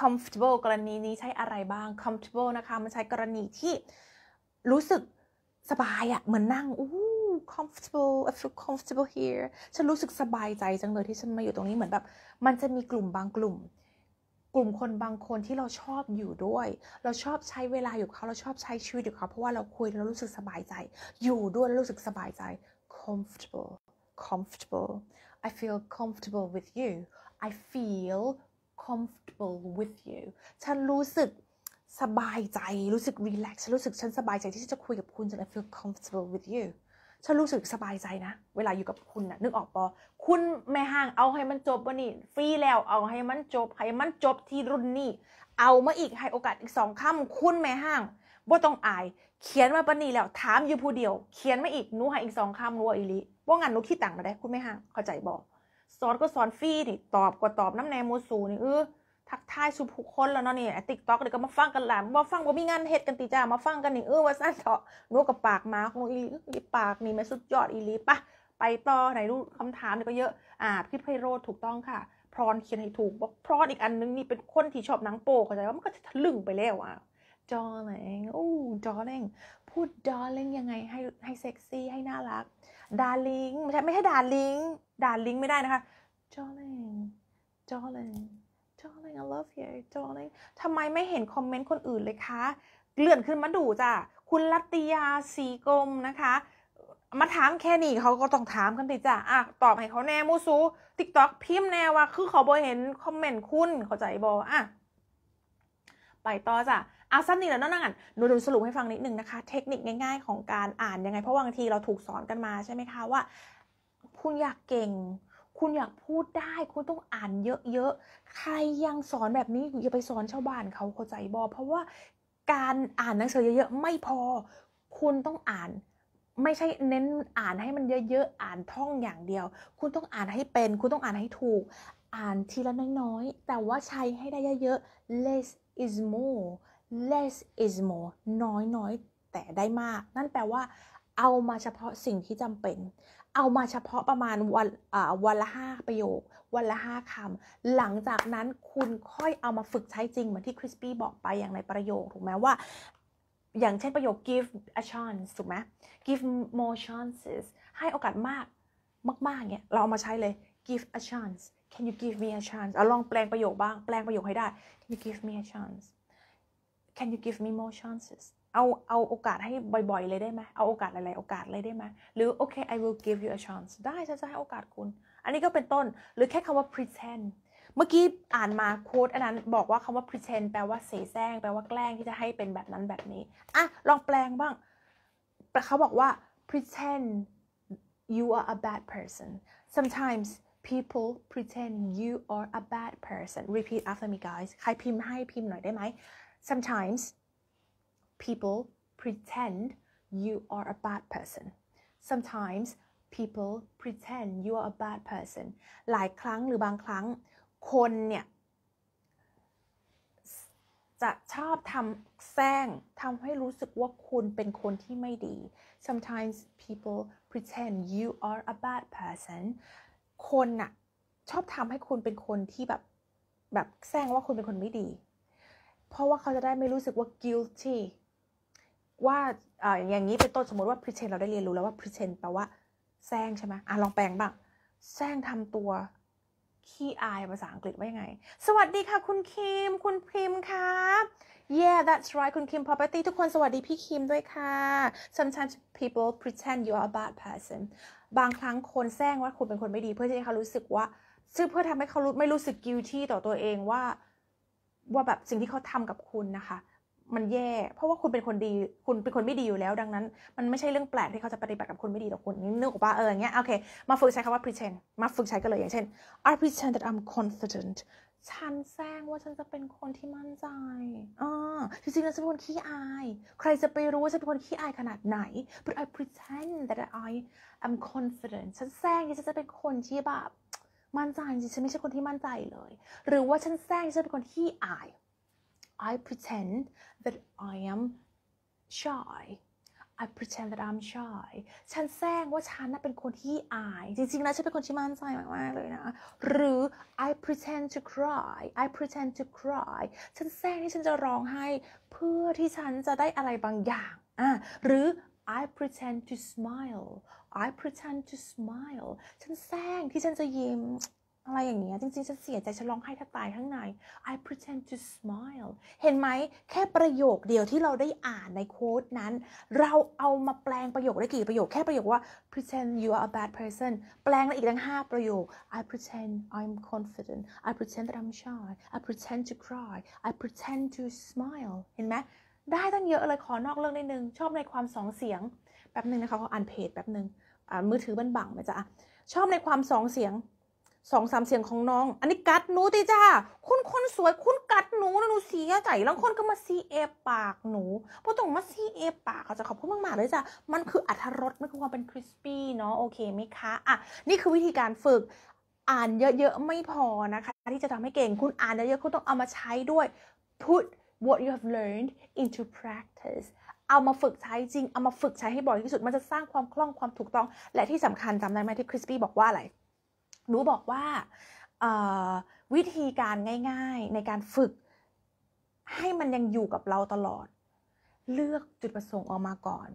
comfortable กรณีนี้ใช้อะไรบ้าง comfortable นะคะมันใช้กรณีที่รู้สึกสบายอะเหมือนนั่งอู้ comfortable I feel comfortable here ฉันรู้สึกสบายใจจังเลยที่ฉันมาอยู่ตรงนี้เหมือนแบบมันจะมีกลุ่มบางกลุ่มกลุ่มคนบางคนที่เราชอบอยู่ด้วย เราชอบใช้เวลาอยู่เขา เราชอบใช้ชีวิตอยู่เขา เพราะว่าเราคุยเรารู้สึกสบายใจ อยู่ด้วยรู้สึกสบายใจ comfortable comfortable I feel comfortable with you I feel comfortable with you ฉันรู้สึกสบายใจ รู้สึก relax ฉันรู้สึกฉันสบายใจ ที่จะคุยกับคุณฉัน I feel comfortable with you ฉันรู้สึกสบายใจนะเวลาอยู่กับคุณนะนึกออกปอคุณไม่ห่างเอาให้มันจบวันนี้ฟรีแล้วเอาให้มันจบให้มันจบที่รุ่นนี้เอามาอีกให้โอกาสอีกสองคำคุณไม่ห่างบ่ต้องอาย เขียนมาปนนีแล้วถามอยู่ผู้เดียวเขียนมาอีกหนูให้อีกสองคำรัวอีลิว่างานหนูคิดต่างมาได้คุณไม่ห่างเข้าใจบอกสอนก็สอนฟรีนี่ตอบก็ตอบน้ำแนมูสูนี่เออทักทายสุภุคนแล้วเนาะนี่ติ๊กต็อกเดี๋ยวก็มาฟังกันหลามมาฟังว่ามีงานเฮ็ดกันตีจ้ามาฟังกันนี่เออว่าสั้นเถาะนูกับปากมาของอีลีปากนี่แม่สุดยอดอีลีปะไปต่อไหนรู้คำถามเนี่ยก็เยอะ อ่าพี่ไพโรธถูกต้องค่ะ พรอนเขียนให้ถูกบอกพรอนอีกอันนึง นี่เป็นคนที่ชอบหนังโป๊เข้าใจว่ามันก็จะทะลึ่งไปแล้วอ่ะจอแลงโอ้จอแลงพูดดอลลงยังไง ให้ให้เซ็กซี่ให้น่ารัก ดาลิงไม่ใช่ไม่ใช่ดาลิงดาลิงไม่ได้นะคะ จอแลงจอแลง darling I love you darling ทำไมไม่เห็นคอมเมนต์คนอื่นเลยคะ เลื่อนขึ้นมาดูจ้ะ คุณรัตยาสีกรมนะคะ มาถามแค่นี้เขาก็ต้องถามกันติจ้ะอ่ะตอบให้เขาแน่มูซูติ๊กต็อกพิมพ์แน่ว่าคือเขาบอเห็นคอมเมนต์คุณเขาใจบออ่ะไปต่อจ้ะอาสั้นนี่แล้วนองนอ่านหนูดูสรุปให้ฟังนิดนึงนะคะ เทคนิคง่ายๆ ของการอ่านยังไง เพราะบางทีเราถูกสอนกันมาใช่ไหมคะว่า คุณอยากเก่งคุณอยากพูดได้คุณต้องอ่านเยอะๆ ใครยังสอนแบบนี้อย่าไปสอนชาวบ้านเขาเข้าใจบอ เพราะว่าการอ่านหนังสือเยอะๆไม่พอ คุณต้องอ่านไม่ใช่เน้นอ่านให้มันเยอะๆอ่านท่องอย่างเดียว คุณต้องอ่านให้เป็น คุณต้องอ่านให้ถูก อ่านทีละน้อยๆแต่ว่าใช้ให้ได้เยอะๆ less is more less is more น้อยๆแต่ได้มาก นั่นแปลว่าเอามาเฉพาะสิ่งที่จำเป็นเอามาเฉพาะประมาณวันวันละห้าประโยค วันละห้าคำหลังจากนั้นคุณค่อยเอามาฝึกใช้จริง เหมือนที่คริสปี้บอกไปอย่างในประโยคถูกไหมว่า อย่างเช่นประโยค give a chance ถูกไหม give more chances ให้โอกาสมากมากๆเนี่ยเราเอามาใช้เลย give a chance can you give me a chance เอาลองแปลงประโยคบ้างแปลงประโยคให้ได้ can you give me a chance can you give me more chances เอาเอาโอกาสให้บ่อยๆเลยได้ไหม เอาโอกาสหลายๆโอกาสเลยได้ไหม หรือ โอเค I will give you a chance ได้ฉันจะให้โอกาสคุณ อันนี้ก็เป็นต้น หรือแค่คำว่า pretend เมื่อกี้อ่านมาโค้ดอันนั้นบอกว่าคำว่า pretend แปลว่าเสแสร้ง แปลว่าแกล้งที่จะให้เป็นแบบนั้นแบบนี้ อ่ะลองแปลงบ้างเขาบอกว่า pretend you are a bad person sometimes people pretend you are a bad person repeat after me guys ใครพิมพ์ให้พิมพ์หน่อยได้ไหม sometimes people pretend you are a bad person sometimes people pretend you are a bad person หลายครั้งหรือบางครั้ง คนเนี่ย จะชอบทำแซงทำให้รู้สึกว่าคุณเป็นคนที่ไม่ดี sometimes people pretend you are a bad person คนน่ะชอบทำให้คุณเป็นคน ที่แบบแบบแซงว่าคุณเป็นคนไม่ดี เพราะว่าเขาจะได้ ไม่รู้สึกว่า guilty ว่าออย่างนี้เป็นต้นสมมติว่า p r e t e n เราได้เรียนรู้แล้วว่า p r e t e n แปลว่าแซงใช่ไหมอ่ะ ลองแปลงบ้างแซงทำตัวขี้อายภาษาอังกฤษว่ายังไง สวัสดีค่ะคุณคิม คุณพิมค่ะ Yeah that's right คุณคิม property ทุกคนสวัสดีพี่คิมด้วยค่ะ Sometimes people pretend you are a bad person บางครั้งคนแซงว่าคุณเป็นคนไม่ดีเพื่อที่เขารู้สึกว่าซึ่งเพื่อทำให้เขาไม่รู้สึก guilty ต่อตัวเองว่า ว่าแบบสิ่งที่เขาทำกับคุณนะคะมันแย่ เพราะว่าคุณเป็นคนดี คุณเป็นคนไม่ดีอยู่แล้ว ดังนั้น มันไม่ใช่เรื่องแปลกที่เขาจะปฏิบัติกับคนไม่ดีต่อคุณนึกออกปาเอออย่างเงี้ย โอเค มาฝึกใช้คำว่า pretend มาฝึกใช้กันเลย อย่างเช่น I pretend that I'm confident ฉันแซงว่าฉันจะเป็นคนที่มั่นใจอ่าจริงๆแล้วฉันเป็นคนขี้อาย ใครจะไปรู้ว่าฉันเป็นคนขี้อายขนาดไหน but I pretend that I am confident ฉันแซงที่ฉันจะเป็นคนที่แบบ มั่นใจจริงฉันไม่ใช่คนที่มั่นใจเลย หรือว่าฉันแซงฉันเป็นคนขี้อาย I pretend that I am shy I pretend that I'm shy ฉันแซงว่าฉันน่ะเป็นคนที่อาย จริงๆแล้วฉันเป็นคนที่มั่นใจมากๆเลยนะหรือ I pretend to cry I pretend to cry ฉันแซงที่ฉันจะร้องไห้เพื่อที่ฉันจะได้อะไรบางอย่างอ่ะหรือ I pretend to smile I pretend to smile ฉันแซงที่ฉันจะยิ้มอะไรอย่างเงี้ยจริงๆฉันเสียใจฉันร้องไห้ถ้าตายข้างใน I pretend to smile เห็นไหมแค่ประโยคเดียวที่เราได้อ่านในโค้ดนั้น เราเอามาแปลงประโยคได้กี่ประโยค แค่ประโยคว่า pretend you are a bad person แปลงได้อีกทั้ง5ประโยค I pretend I'm confident I pretend that I'm shy I pretend to cry I pretend to smile เห็นไหมได้ตั้งเยอะเลยขอนอกเรื่องนิดนึงชอบในความสองเสียง แป๊บหนึ่งนะคะเขาอ่านเพจแป๊บหนึ่งมือถือบันบังไหมจ๊ะชอบในความสองเสียงสองสามเสียงของน้อง อันนี้กัดหนูติจ้า คุณคนสวยคุณกัดหนูนะหนูเสียใจ แล้วคนก็มาซีเอปากหนูพอตรงมาซีเอปากเขาจะขอบคุณมากมากเลยจ้ามันคืออัธรส มันคือความเป็นคริสปี้เนาะ โอเคไหมคะ อ่ะ นี่คือวิธีการฝึกอ่านเยอะ ๆ ไม่พอนะคะ ที่จะทำให้เก่ง คุณอ่านเยอะๆคุณต้องเอามาใช้ด้วย put what you have learned into practice เอามาฝึกใช้จริง เอามาฝึกใช้ให้บ่อยที่สุด มันจะสร้างความคล่องความถูกต้อง และที่สำคัญจำได้ไหมที่คริสปี้บอกว่าอะไรรูบอกว่าวิธีการง่าย ๆในการฝึกให้มันยังอยู่กับเราตลอด เลือกจุดประสงค์ออกมาก่อน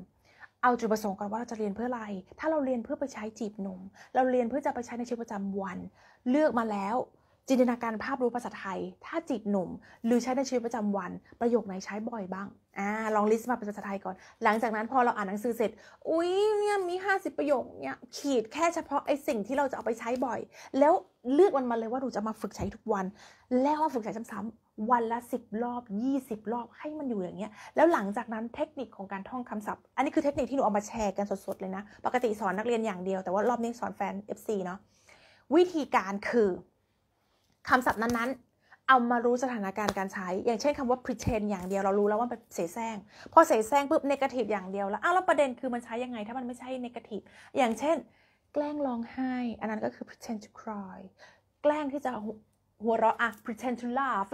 เอาจุดประสงค์ก่อนว่าเราจะเรียนเพื่ออะไร ถ้าเราเรียนเพื่อไปใช้จีบหนุ่ม เราเรียนเพื่อจะไปใช้ในชีวิตประจำวัน เลือกมาแล้วจินตนาการภาพรู้ภาษาไทย ถ้าจีบหนุ่ม หรือใช้ในชีวิตประจำวัน ประโยคไหนใช้บ่อยบ้างอ่าลองลิสต์มาเป็นภาษาไทยก่อน หลังจากนั้นพอเราอ่านหนังสือเสร็จ อุ้ยเนี่ย มี 50 ประโยคเนี่ยขีดแค่เฉพาะไอ้สิ่งที่เราจะเอาไปใช้บ่อย แล้วเลือกมันมาเลยว่าหนูจะมาฝึกใช้ทุกวัน แล้วมาฝึกใช้ซ้ำๆ วันละ 10 รอบ 20 รอบ ให้มันอยู่อย่างเงี้ย แล้วหลังจากนั้นเทคนิคของการท่องคำศัพท์ อันนี้คือเทคนิคที่หนูเอามาแชร์กันสด ๆ เลยนะ ปกติสอนนักเรียนอย่างเดียว แต่ว่ารอบนี้สอนแฟน FC เนาะวิธีการคือคำศัพท์นั้น ๆ เอามารู้สถานการณ์การใช้ อย่างเช่นคำว่า pretend อย่างเดียว เรารู้แล้วว่ามันเสแสร้ง พอเสแสร้งปุ๊บ negative อย่างเดียวแล้ว อ้าวแล้วประเด็นคือมันใช้ยังไงถ้ามันไม่ใช่ negative อย่างเช่น แกล้งร้องไห้ อันนั้นก็คือ pretend to cry แกล้งที่จะหัวเราะอะ pretend to laugh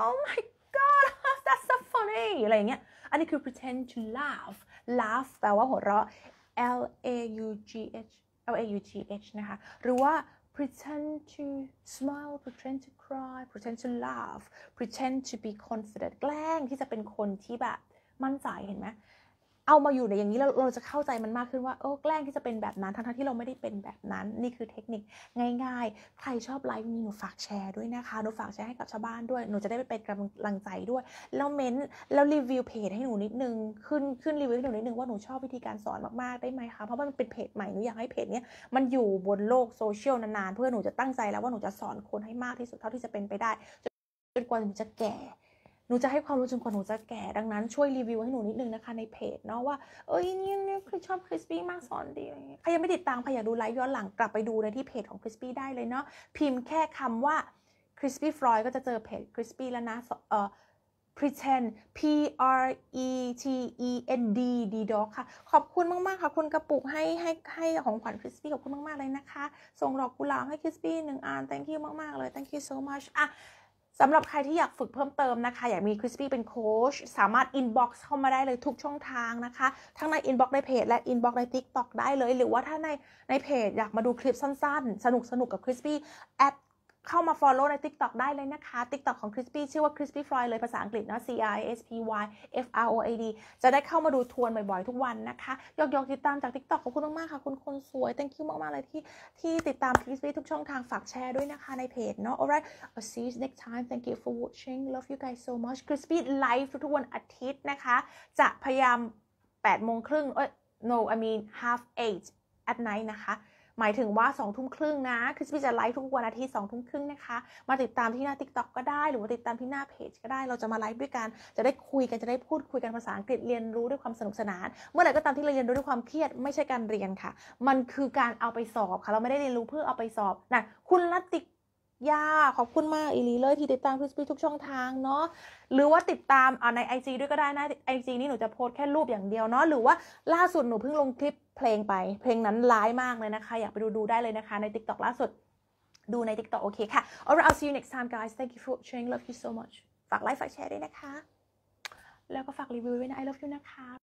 oh my god that's so funny อะไรอย่างเงี้ย อันนี้คือ pretend to laugh laugh แปลว่าหัวเราะ L A U G H L A U G H นะคะ หรือว่า pretend to smile pretend to cry pretend to laugh pretend to be confident แกล้งที่จะเป็นคนที่แบบมั่นใจเห็นไหมเอามาอยู่ในอย่างนี้เราเราจะเข้าใจมันมากขึ้น ว่าโอ้แกล้งที่จะเป็นแบบนั้นทั้งที่เราไม่ได้เป็นแบบนั้นนี่คือเทคนิค ง่าย ๆ ใครชอบไลฟ์นี้หนูฝากแชร์ด้วยนะคะหนูฝากแชร์ให้กับชาวบ้านด้วย หนูจะได้ไปเป็นกำลังใจด้วยแล้วเม้นแล้วรีวิวเพจให้หนูนิดนึงขึ้นขึ้นรีวิวให้หนูนิดนึงว่าหนูชอบวิธีการสอนมากๆได้ไหมคะเพราะว่ามันเป็นเพจใหม่หนูอยากให้เพจนี้มันอยู่บนโลกโซเชียลนานๆเพื่อหนูจะตั้งใจแล้วว่าหนูจะสอนคนให้มากที่สุดเท่าที่จะเป็นไปได้จนกว่าหนูจะแก่หนูจะให้ความรู้จนกว่าหนูจะแก่ดังนั้นช่วยรีวิวให้หนูนิดนึงนะคะในเพจเนาะว่า เอ้ยนี่นี่คือชอบคริสปี้มากสอนดีใครยังไม่ติดตาม ใครอยากดูไลฟ์ย้อนหลังกลับไปดูในที่เพจของคริสปี้ได้เลยเนาะพิมพ์แค่คำว่าคริสปี้ฟรอยก็จะเจอเพจคริสปี้แล้วนะเอ่อ pretend p r e t e n d d dog ค่ะ ขอบคุณมากๆ ค่ะคุณกระปุกให้ให้ให้ของขวัญคริสปี้ขอบคุณมากๆเลยนะคะ ส่งดอกกุหลาบให้คริสปี้หนึ่งอัน thank you มากๆเลย thank you so much อ่ะสำหรับใครที่อยากฝึกเพิ่มเติมนะคะ อยากมีคริสปี้เป็นโค้ช สามารถอินบ็อกซ์เข้ามาได้เลยทุกช่องทางนะคะ ทั้งในอินบ็อกซ์ในเพจ และอินบ็อกซ์ในทิกตอกได้เลย หรือว่าถ้าในในเพจ อยากมาดูคลิปสั้นๆ สนุกสนุกกับคริสปี้แอดเข้ามา follow ใน TikTok ได้เลยนะคะ TikTok ของ Crispy ชื่อว่า Crispy f r o y เลย ภาษาอังกฤษเนาะ C R S P Y F R O A D จะได้เข้ามาดูทวนบ่อยๆทุกวันนะคะยอกยอกติดตามจาก TikTok ขอบคุณมากๆค่ะ คุณคนสวย thank you มากๆเลยที่ ที่ติดตาม Crispy ทุกช่องทางฝากแชร์ด้วยนะคะในเพจเนาะ alright I'll see you next time thank you for watching love you guys so much Crispy live ทุกวันอาทิตย์นะคะ จะพยายาม 8 โมงครึ่งเอ้ย no I mean half eight at night นะคะหมาย ถึงว่า2องทุ่มครึ่งนะคริสปี้จะไลฟ์ทุกวันอาทิตย์สองทุ่มครึ่งนะคะมาติดตามที่หน้าทิกต o k ก็ได้ หรือว่าติดตามที่หน้าเพจก็ได้เราจะมาไลฟ์ด้วยกันจะได้คุยกันจะได้พูดคุยกันภาษาอังกฤษเรียนรู้ด้วยความสนุกสนานเมื่อไหร่ก็ตามที่เราเรียนรู้ด้วยความเครียดไม่ใช่การเรียนค่ะ มันคือการเอาไปสอบค่ะเราไม่ได้เรียนรู้เพื่อเอาไปสอบนะคุณรัติกย่าขอบคุณมากอีลีเลยที่ติดตามคริสปี้ทุกช่องทางเนาะหรือว่าติดตามเอาใน IG ด้วยก็ได้นะไอจีนี่หนูจะโพสแค่รูปอย่างเดียวเนาะหรือว่าล่าสุดหนูเพิ่งลงคลิปเพลงไปเพลงนั้นร้ายมากเลยนะคะอยากไปดูดูได้เลยนะคะในติ๊กต็อกล่าสุดดูในติ๊กต็อกโอเคค่ะ alright I'll see you next time guys thank you for a t c h i n g love you so much ฝากไลค์ฝากแชร์ด้วยนะคะ แล้วก็ฝากรีวิวไว้นะ I love you นะคะ